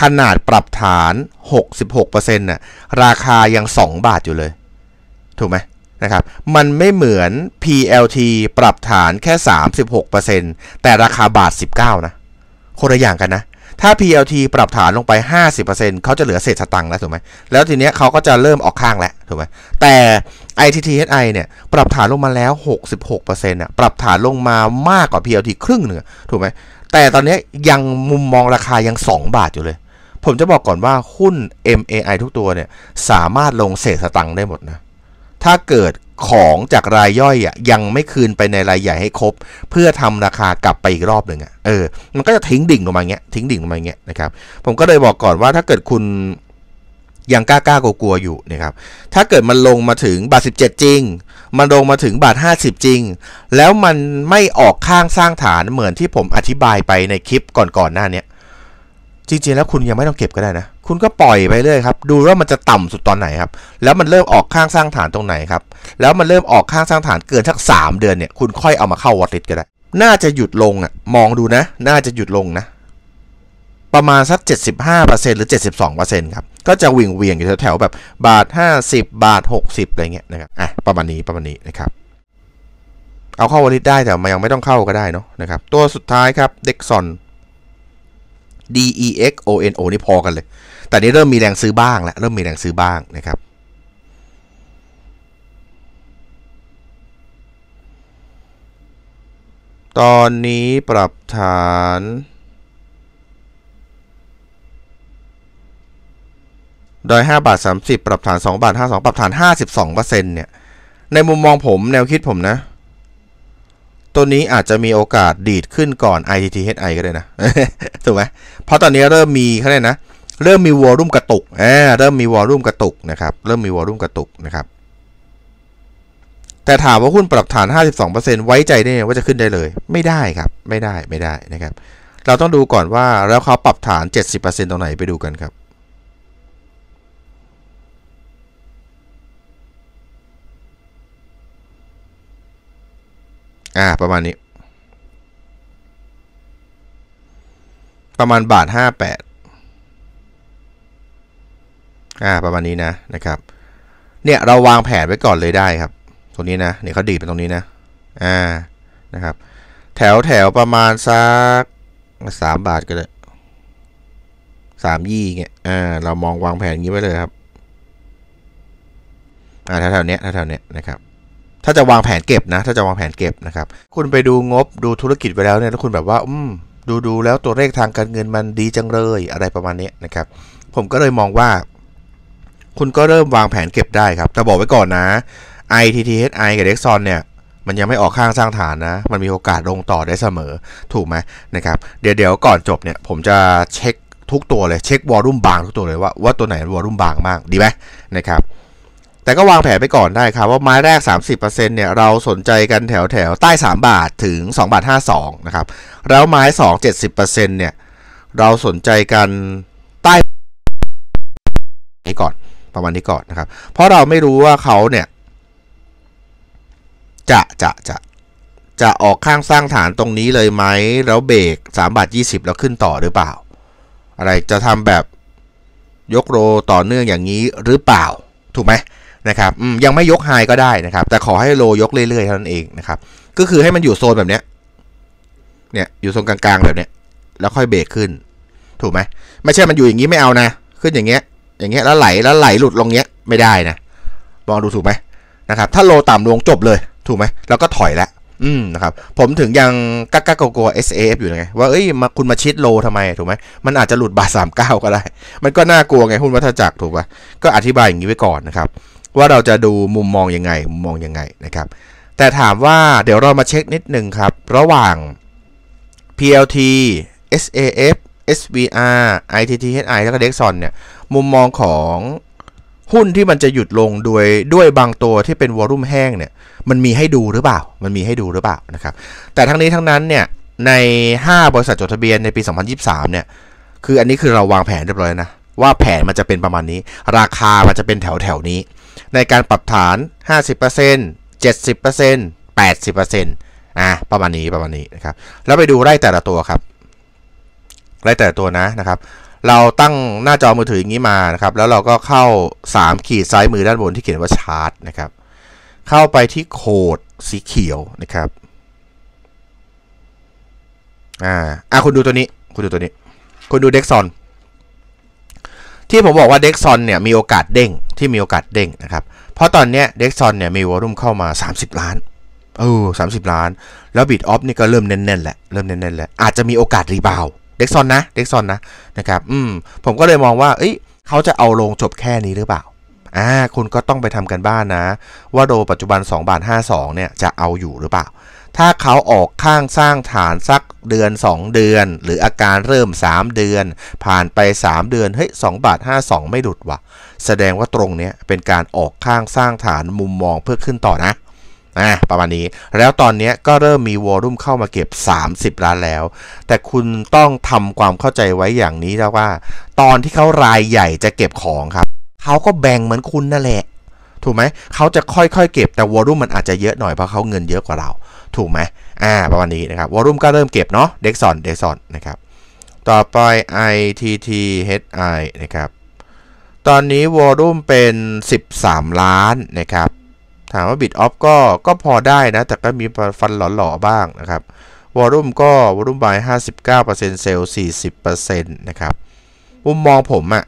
ขนาดปรับฐาน 66%เน่ะราคายัง 2 บาทอยู่เลย ถูกไหมนะครับ มันไม่เหมือน PLT ปรับฐานแค่ 36%แต่ราคาบาท 19 นะ คนละอย่างกันนะถ้า PLT ปรับฐานลงไป 50%เขาจะเหลือเศษสตังค์แล้วถูกไหม แล้วทีเนี้ยเขาก็จะเริ่มออกข้างแล้วถูกไหม แต่ ITTHI เนี่ยปรับฐานลงมาแล้ว 66%ี่ะปรับฐานลงมามากกว่า PLT ครึ่งหนึ่งถูกไหมแต่ตอนนี้ยังมุมมองราคายัง 2 บาทอยู่เลย ผมจะบอกก่อนว่า หุ้น MAI ทุกตัวเนี่ยสามารถลงเศษสตังค์ได้หมดนะถ้าเกิดของจากรายย่อยอ่ะยังไม่คืนไปในรายใหญ่ให้ครบ เพื่อทำราคากลับไปอีกรอบหนึ่งอ่ะเออ มันก็จะทิ้งดิ่งลงมาเงี้ย ทิ้งดิ่งลงมาเงี้ยนะครับ ผมก็เลยบอกก่อนว่าถ้าเกิดคุณยังกล้ากล้ากลัวอยู่นะครับ ถ้าเกิดมันลงมาถึงบาทสิบเจ็ดจริง มันลงมาถึงบาทห้าสิบจริง แล้วมันไม่ออกข้างสร้างฐานเหมือนที่ผมอธิบายไปในคลิปก่อนๆหน้าเนี้ยจริงๆแล้วคุณยังไม่ต้องเก็บก็ได้นะ คุณก็ปล่อยไปเรื่อยครับดูว่ามันจะต่ำสุดตอนไหนครับแล้วมันเริ่มออกข้างสร้างฐานตรงไหนครับแล้วมันเริ่มออกข้างสร้างฐานเกินสัก 3 เดือนเนี่ยคุณค่อยเอามาเข้าวอตลิสก็ได้ น่าจะหยุดลงอ่ะมองดูนะน่าจะหยุดลงนะ ประมาณสัก 75%หรือ 72%ครับก็จะวิ่งเวียงอยู่แถวๆแบบ บาท 50 บาท 60อะไรเงี้ยนะครับอ่ะประมาณนี้ประมาณนี้นะครับเอาเข้าวอลิตได้แต่มยังไม่ต้องเข้าก็ได้เนาะนะครับตัวสุดท้ายครับเด็กซอน D E X O N O นี่พอกันเลย แต่นี้เริ่มมีแรงซื้อบ้างแล้วเริ่มมีแรงซื้อบ้างนะครับ ตอนนี้ปรับฐานดอย5บาท30 ปรับฐาน2บาท52 ปรับฐาน 52%เนี่ย ในมุมมองผมแนวคิดผมนะตัวนี้อาจจะมีโอกาสดีดขึ้นก่อน ITTHI ก็ได้นะถูกไหมเพราะตอนนี้เริ่มมีเขาเรียกนะ เริ่มมีวอลลุ่มกระตุกอ่าเริ่มมีวอลลุ่มกระตุกนะครับเริ่มมีวอลลุ่มกระตุกนะครับแต่ถามว่าหุ้นปรับฐาน 52%ไว้ใจได้ไหมว่าจะขึ้นได้เลย ไม่ได้ครับไม่ได้ไม่ได้นะครับเราต้องดูก่อนว่าแล้วเขาปรับฐาน 70%ตรงไหนไปดูกันครับ่าประมาณนี้ ประมาณบาทหปดอ่าประมาณนี้นะนะครับ เนี่ย เราวางแผนไว้ก่อนเลยได้ครับตรงนี้นะเนี่ยเขาดีดไปตรงนี้นะอ่านะครับ แถวแถวประมาณสักสามบาทก็ได้สามยี่เงี้ยอ่าเรามองวางแผนอย่างนี้ไว้เลยครับอ่าแถววเนี้ยแถวแถวเนี้ยนะครับถ้าจะวางแผนเก็บนะ ถ้าจะวางแผนเก็บนะครับ คุณไปดูงบดูธุรกิจไปแล้วเนี่ยแล้วคุณแบบว่า อืมดูดูแล้วตัวเลขทางการเงินมันดีจังเลยอะไรประมาณนี้นะครับ ผมก็เลยมองว่า คุณก็เริ่มวางแผนเก็บได้ครับแต่บอกไว้ก่อนนะ ITTHI กับ Dexon เนี่ย มันยังไม่ออกข้างสร้างฐานนะ มันมีโอกาสลงต่อได้เสมอถูกไหมนะครับเดี๋ยวเดี๋ยวก่อนจบเนี่ย ผมจะเช็คทุกตัวเลยเช็ควอลุ่มบางทุกตัวเลยว่าว่าตัวไหนวอลุ่มบางมากดีไหมนะครับแต่ก็วางแผนไปก่อนได้ครับ ว่าไม้แรก 30%เนี่ยเราสนใจกันแถวแถวใต้ 3 บาทถึง2บาท52นะครับแล้วไม้ 2 70%เนี่ยเราสนใจกันใต้นี้ก่อนประมาณนี้ก่อนนะครับ เพราะเราไม่รู้ว่าเขาเนี่ยจะจะจะจะออกข้างสร้างฐานตรงนี้เลยไหมแล้วเบรก3บาท20แล้วขึ้นต่อหรือเปล่า อะไรจะทำแบบยกโรต่อเนื่องอย่างนี้หรือเปล่า ถูกไหมนะครับยังไม่ยกไฮก็ได้นะครับ แต่ขอให้โลยกเรื่อยๆเท่านั้นเองนะครับ ก็คือให้มันอยู่โซนแบบเนี้ย เนี่ยอยู่โซนกลางๆแบบเนี้ย แล้วค่อยเบรกขึ้น ถูกไหมไม่ใช่มันอยู่อย่างนี้ไม่เอานะ ขึ้นอย่างเงี้ยอย่างเงี้ยแล้วไหลแล้วไหลหลุดลงเงี้ยไม่ได้นะมองดูถูกไหมนะครับ ถ้าโลต่ำลงจบเลยถูกไหมแล้วก็ถอยละ อืมนะครับ ผมถึงยังกักกักโกเอสเอฟอยู่ไงว่าเอ้ยมาคุณมาชิดโลทำไมถูกไหมมันอาจจะหลุดบาทสามเก้าก็ได้มันก็น่ากลัวไงหุ้นวัฏจักรถูกป่ะก็อธิบายอย่างนี้ไว้ก่อนนะครับว่าเราจะดูมุมมองยังไง มุมมองยังไงนะครับ แต่ถามว่าเดี๋ยวเรามาเช็คนิดนึงครับ ระหว่าง PLT SAF SVR ITTHI แล้วก็ Dexon เนี่ย มุมมองของหุ้นที่มันจะหยุดลงด้วยด้วยบางตัวที่เป็นวอลุ่มแห้งเนี่ย มันมีให้ดูหรือเปล่า มันมีให้ดูหรือเปล่านะครับ แต่ทั้งนี้ทั้งนั้นเนี่ย ใน 5 บริษัทจดทะเบียนในปี 2023เนี่ย คืออันนี้คือเราวางแผนเรียบร้อยนะ ว่าแผนมันจะเป็นประมาณนี้ ราคามันจะเป็นแถวแถวนี้ในการปรับฐาน 50% 70% 80%อ่ะ ประมาณนี้ ประมาณนี้นะครับ แล้วไปดูไล่แต่ละตัวครับไล่แต่ละตัวนะนะครับ เราตั้งหน้าจอมือถืออย่างนี้มานะครับ แล้วเราก็เข้า 3 ขีดซ้ายมือด้านบนที่เขียนว่าชาร์ตนะครับ เข้าไปที่โคดสีเขียวนะครับ อ่า อ่ะคุณดูตัวนี้ คุณดูตัวนี้ คุณดูเด็กซอนที่ผมบอกว่าเด็กซอนเนี่ยมีโอกาสเด้งที่มีโอกาสเด้งนะครับเพราะตอนเนี้ยเด็กซอนเนี่ยมีวอลุ่มเข้ามา 30 ล้าน เออสามสิบล้านแล้วบิตออฟนี่ก็เริ่มเน้นๆแหละเริ่มเน้นๆ แหละ อาจจะมีโอกาสรีบาวเด็กซอนนะเด็กซอนนะนะครับอืมผมก็เลยมองว่าเอ้ยเขาจะเอาลงจบแค่นี้หรือเปล่าอ่าคุณก็ต้องไปทำกันบ้านนะ ว่าโดปัจจุบัน2บาท52 เนี่ยจะเอาอยู่หรือเปล่า ถ้าเขาออกข้างสร้างฐานสักเดือน 2 เดือนหรืออาการเริ่ม 3 เดือน ผ่านไป 3 เดือนเฮ้ยสบาท 52 ไม่หลุดว่ะ แสดงว่าตรงเนี้ยเป็นการออกข้างสร้างฐานมุมมองเพื่อขึ้นต่อนะนะประมาณนี้แล้วตอนนี้ก็เริ่มมีวอลุ่มเข้ามาเก็บ 30ล้านแล้ว แต่คุณต้องทำความเข้าใจไว้อย่างนี้แล้วว่า ตอนที่เขารายใหญ่จะเก็บของครับเขาก็แบ่งเหมือนคุณนั่นแหละ ถูกไหมเขาจะค่อยๆเก็บ แต่วอลุ่มมันอาจจะเยอะหน่อยเพราะเขาเงินเยอะกว่าเรา ถูกไหมอ่า ประมาณนี้นะครับ วอลุ่มก็เริ่มเก็บเนาะเด็กซอนเด็กซอนนะครับ ต่อไป ITTHI นะครับ ตอนนี้วอลุ่มเป็น 13 ล้านนะครับ ถามว่าบิตออฟก็ก็พอได้นะ แต่ก็มีฟันหล่อๆบ้างนะครับ วอลุ่มก็วอลุ่มบาย59%เซลล์40%นะครับ มุมมองผมอะ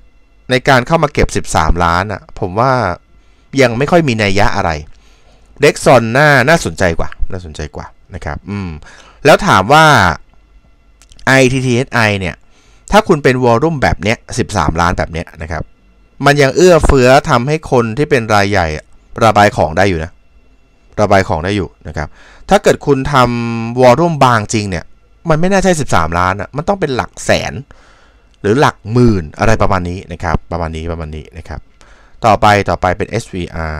ในการเข้ามาเก็บ 13 ล้านอะผมว่ายังไม่ค่อยมีนัยยะอะไร เด็กซอนน่าน่าสนใจกว่า น่าสนใจกว่านะครับ อืม แล้วถามว่า ITTSI เนี่ย ถ้าคุณเป็นวอลลุ่มแบบเนี้ย13 ล้านแบบเนี้ยนะครับมันยังเอื้อเฟื้อทำให้คนที่เป็นรายใหญ่ระบายของได้อยู่นะระบายของได้อยู่นะครับ ถ้าเกิดคุณทำวอลลุ่มบางจริงเนี่ยมันไม่น่าใช่ 13 ล้านอะ่ะมันต้องเป็นหลักแสน หรือหลักหมื่นอะไรประมาณนี้นะครับ ประมาณนี้ประมาณนี้นะครับ ต่อไปต่อไปเป็น SVR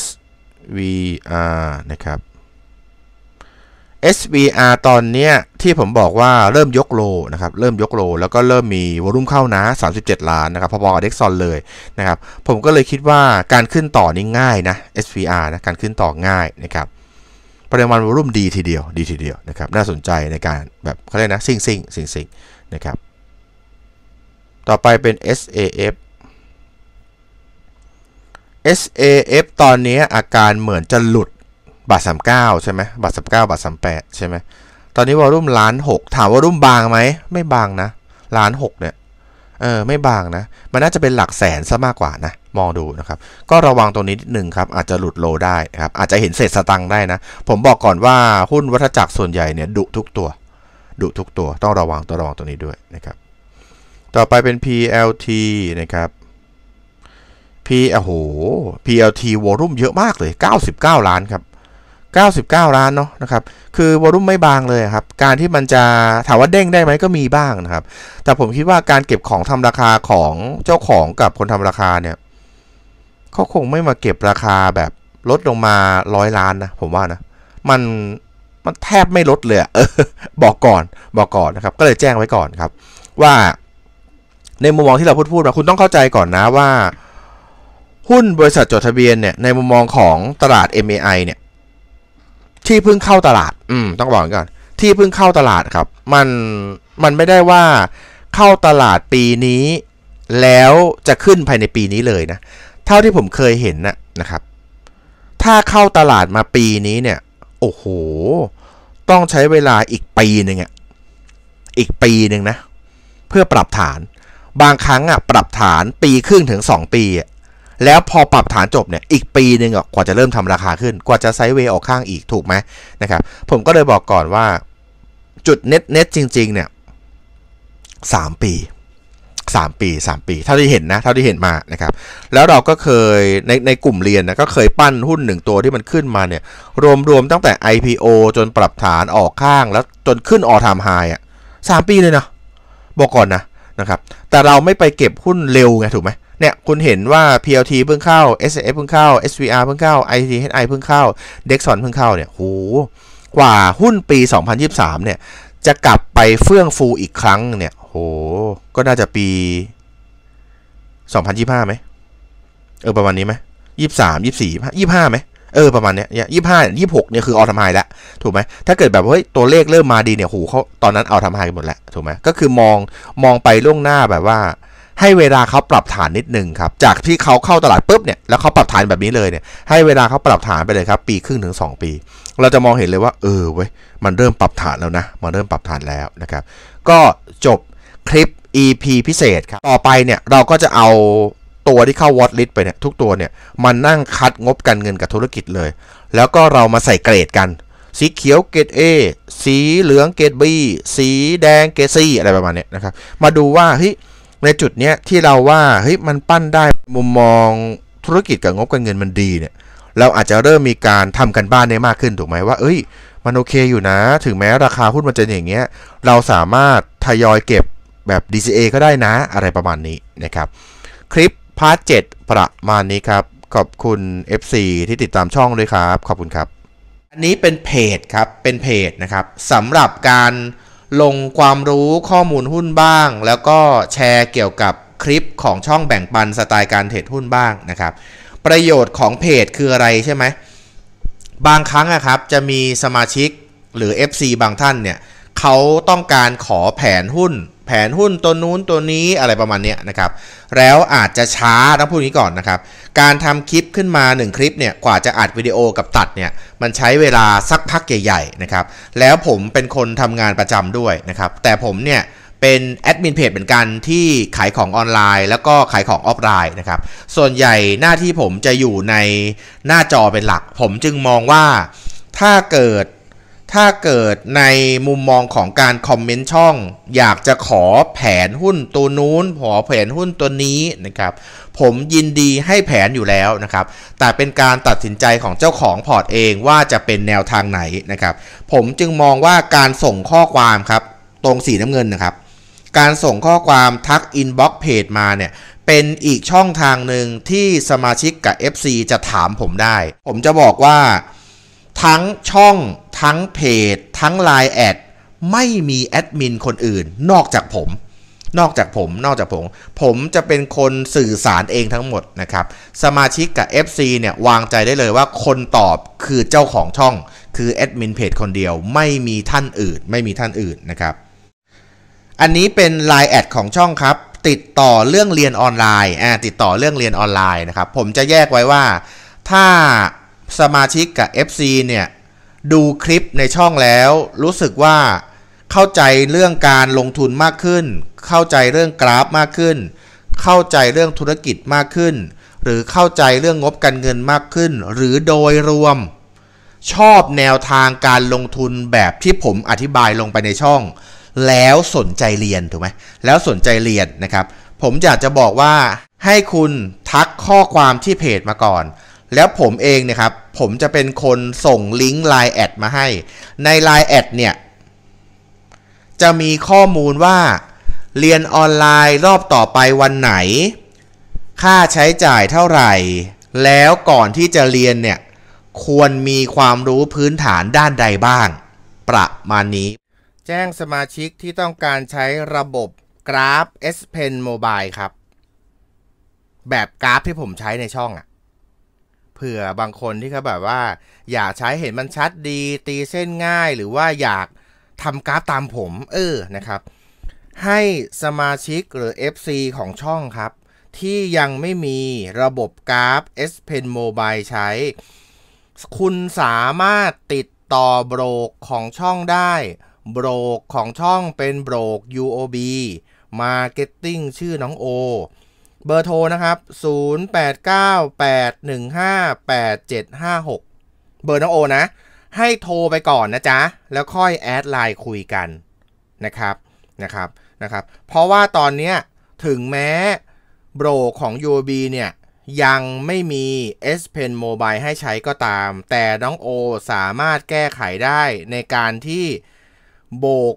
S SVR นะครับ SVR ตอนเนี้ยที่ผมบอกว่าเริ่มยกโลนะครับเริ่มยกโล แล้วก็เริ่มมีวอลุ่มเข้านะ 37 ล้านนะครับพออกเด็กซอนเลยนะครับผมก็เลยคิดว่าการขึ้นต่อนี่ง่ายนะ SVR นะการขึ้นต่อง่ายนะครับปริมาณวอลุ่มดีทีเดียวดีทีเดียวนะครับน่าสนใจในการแบบเขาเรียกนะซิ่งซิ่งซิ่งซิ่งนะครับต่อไปเป็น SAF SAF ตอนนี้อาการเหมือนจะหลุดบาทสามเก้าใช่ไหมบาทสามเก้าบาทสามแปดใช่ไหมตอนนี้วอลุ่มล้านหกถามวอลุ่มบางไหมไม่บางนะล้านหกเนี่ยเออไม่บางนะมันน่าจะเป็นหลักแสนซะมากกว่านะ มองดูนะครับ ก็ระวังตรงนี้นิดหนึ่งครับอาจจะหลุดโลได้ครับอาจจะเห็นเศษสตังค์ได้นะ ผมบอกก่อนว่าหุ้นวัฏจักรส่วนใหญ่เนี่ยดุทุกตัวดุทุกตัว ต้องระวังตัวระวังตัวนี้ด้วยนะครับต่อไปเป็น PLT นะครับ P โอ้โห PLT วอลุ่มเยอะมากเลย 99 ล้านครับ 99 ล้านเนาะนะครับ คือวอลุ่มไม่บางเลยครับ การที่มันจะถามว่าเด้งได้ไหมก็มีบ้างนะครับ แต่ผมคิดว่าการเก็บของทำราคาของเจ้าของกับคนทำราคาเนี่ย เขาคงไม่มาเก็บราคาแบบลดลงมาร้อยล้านนะ ผมว่านะมันมันแทบไม่ลดเลยเออ บอกก่อนบอกก่อนนะครับ ก็เลยแจ้งไว้ก่อนครับ ว่า ในมุมมองที่เราพูดพูดมาคุณต้องเข้าใจก่อนนะว่าหุ้นบริษัทจดทะเบียนเนี่ยในมุมมองของตลาด MAI เนี่ยที่เพิ่งเข้าตลาด อืมต้องบอกก่อนที่เพิ่งเข้าตลาดครับมันมันไม่ได้ว่าเข้าตลาดปีนี้ แล้วจะขึ้นภายในปีนี้เลยนะเท่าที่ผมเคยเห็นนะนะครับ ถ้าเข้าตลาดมาปีนี้เนี่ยโอ้โห ต้องใช้เวลาอีกปีหนึ่งอะอีกปีหนึ่งนะ เพื่อปรับฐานบางครั้งอะปรับฐานปีครึ่งถึง 2 ปีอะแล้วพอปรับฐานจบเนี่ยอีกปีหนึ่งกว่าจะเริ่มทำราคาขึ้น กว่าจะไซด์เวย์ออกข้างอีกถูกไหมนะครับผมก็เลยบอกก่อนว่าจุดเน็ตเน็ตจริงๆ เนี่ยสามปีสามปีสามปีเท่าที่เห็นนะเท่าที่เห็นมานะครับแล้วเราก็เคยในในกลุ่มเรียนนะก็เคยปั้นหุ้นหนึ่งตัวที่มันขึ้นมาเนี่ยรวมๆตั้งแต่ IPO จนปรับฐานออกข้างแล้วจนขึ้นออทามไฮอ่ะสามปีเลยนะบอกก่อนนะนะครับแต่เราไม่ไปเก็บหุ้นเร็วไงถูกไหมเนี่ยคุณเห็นว่า PLT เพิ่งเข้า SF เพิ่งเข้า SVR เพิ่งเข้า ITHI เพิ่งเข้า Dexon เพิ่งเข้า เนี่ยโหกว่าหุ้นปี 2023 เนี่ยจะกลับไปเฟื่องฟูอีกครั้งเนี่ยโหก็น่าจะปี 2025ไหมเออประมาณนี้ไหมยี่สามยี่สี่ยี่ห้าไหมเออประมาณเนี้ยยี่ห้ายี่หกเนี่ยคือเอาทำไฮแล้วถูกไหมถ้าเกิดแบบเฮ้ยตัวเลขเริ่มมาดีเนี่ยหูเขาตอนนั้นเอาทำไฮกันหมดแล้วถูกไหมก็คือมองมองไปล่วงหน้าแบบว่าให้เวลาเขาปรับฐานนิดนึงครับ จากที่เขาเข้าตลาดปุ๊บเนี่ย แล้วเขาปรับฐานแบบนี้เลยเนี่ย ให้เวลาเขาปรับฐานไปเลยครับ ปีครึ่ง ถึง2 ปี เราจะมองเห็นเลยว่า เออเว้ย มันเริ่มปรับฐานแล้วนะ มันเริ่มปรับฐานแล้วนะครับ ก็จบคลิป EP พิเศษครับ ต่อไปเนี่ย เราก็จะเอาตัวที่เข้าวอตลิสไปเนี่ย ทุกตัวเนี่ย มันนั่งคัดงบการเงินกับธุรกิจเลย แล้วก็เรามาใส่เกรดกัน สีเขียวเกรด A สีเหลืองเกรด B สีแดงเกรด C อะไรประมาณนี้นะครับ มาดูว่าเฮ้ในจุดเนี้ยที่เราว่าเฮ้ยมันปั้นได้มุมมองธุรกิจกับงบการเงินมันดีเนี่ยเราอาจจะเริ่มมีการทำกันบ้านได้มากขึ้น ถูกไหมว่าเอ้ย มันโอเคอยู่นะ ถึงแม้ราคาหุ้นมันจะอย่างเงี้ยเราสามารถทยอยเก็บแบบ DCA ก็ได้นะอะไรประมาณนี้นะครับ คลิปพาร์ทเประมาณนี้ครับ ขอบคุณ FC ที่ติดตามช่องด้วยครับ ขอบคุณครับ อันนี้เป็นเพจครับเป็นเพจนะครับสำหรับการลงความรู้ข้อมูลหุ้นบ้าง แล้วก็แชร์เกี่ยวกับคลิปของช่องแบ่งปันสไตล์การเทรดหุ้นบ้างนะครับ ประโยชน์ของเพจคืออะไรใช่ไหมบางครั้งนะครับจะมีสมาชิกหรือ FC บางท่านเนี่ยเขาต้องการขอแผนหุ้นแผนหุ้นตัวนู้นตัวนี้อะไรประมาณนี้นะครับ แล้วอาจจะช้าต้องพูดนี้ก่อนนะครับ การทำคลิปขึ้นมา 1 คลิปเนี่ยกว่าจะอัดวิดีโอกับตัดเนี่ยมันใช้เวลาสักพักใหญ่ๆนะครับ แล้วผมเป็นคนทำงานประจำด้วยนะครับ แต่ผมเนี่ยเป็นแอดมินเพจเหมือนกันที่ขายของออนไลน์แล้วก็ขายของ ออฟไลน์นะครับ ส่วนใหญ่หน้าที่ผมจะอยู่ในหน้าจอเป็นหลัก ผมจึงมองว่าถ้าเกิดถ้าเกิดในมุมมองของการคอมเมนต์ช่อง อยากจะขอแผนหุ้นตัวนู้นขอแผนหุ้นตัวนี้นะครับผมยินดีให้แผนอยู่แล้วนะครับแต่เป็นการตัดสินใจของเจ้าของพอร์ตเองว่าจะเป็นแนวทางไหนนะครับผมจึงมองว่าการส่งข้อความครับตรงสีน้ำเงินนะครับการส่งข้อความทักอินบ็อกเพจมาเนี่ยเป็นอีกช่องทางหนึ่งที่สมาชิกกับ FC จะถามผมได้ ผมจะบอกว่าทั้งช่องทั้งเพจ ทั้ง l ล n e แอดไม่มีแอดมินคนอื่น นอกจากผม นอกจากผมนอกจากผม ผมจะเป็นคนสื่อสารเองทั้งหมดนะครับสมาชิกกับ FC เนี่ยวางใจได้เลยว่าคนตอบคือเจ้าของช่องคือแอดมินเพจคนเดียว ไม่มีท่านอื่น ไม่มีท่านอื่นนะครับอันนี้เป็น l ล n e แอดของช่องครับ ติดต่อเรื่องเรียนออนไลน์อ่าติดต่อเรื่องเรียนออนไลน์นะครับผมจะแยกไว้ว่าถ้าสมาชิกกับ FC เนี่ยดูคลิปในช่องแล้ว รู้สึกว่าเข้าใจเรื่องการลงทุนมากขึ้น เข้าใจเรื่องกราฟมากขึ้น เข้าใจเรื่องธุรกิจมากขึ้น หรือเข้าใจเรื่องงบการเงินมากขึ้น หรือโดยรวม ชอบแนวทางการลงทุนแบบที่ผมอธิบายลงไปในช่อง แล้วสนใจเรียนถูกไหมแล้วสนใจเรียนนะครับ ผมอยากจะบอกว่า ให้คุณทักข้อความที่เพจมาก่อนแล้วผมเองเนี่ยครับ ผมจะเป็นคนส่งลิงก์ Line แอดมาให้ ใน Line แอดเนี่ย จะมีข้อมูลว่าเรียนออนไลน์รอบต่อไปวันไหน ค่าใช้จ่ายเท่าไหร่ แล้วก่อนที่จะเรียนเนี่ย ควรมีความรู้พื้นฐานด้านใดบ้าง ประมาณนี้ แจ้งสมาชิกที่ต้องการใช้ระบบกราฟ S Pen Mobile ครับ แบบกราฟที่ผมใช้ในช่องอะเผื่อบางคนที่เขาแบบว่า อยากใช้เห็นมันชัดดีตีเส้นง่าย หรือว่าอยากทำกราฟตามผม เออนะครับ ให้สมาชิกหรือ FC ของช่องครับ ที่ยังไม่มีระบบกราฟ S Pen Mobile ใช้ คุณสามารถติดต่อโบรกของช่องได้ โบรกของช่องเป็นโบรก UOB Marketing ชื่อน้องโอเบอร์โทรนะครับ 0898158756 เบอร์น้องโอนะ ให้โทรไปก่อนนะจ๊ะ แล้วค่อยแอดไลน์คุยกันนะครับ นะครับ นะครับ เพราะว่าตอนนี้ถึงแม้โบรของ UOB เนี่ยยังไม่มี S Pen Mobile ให้ใช้ก็ตาม แต่น้องโอสามารถแก้ไขได้ในการที่โบก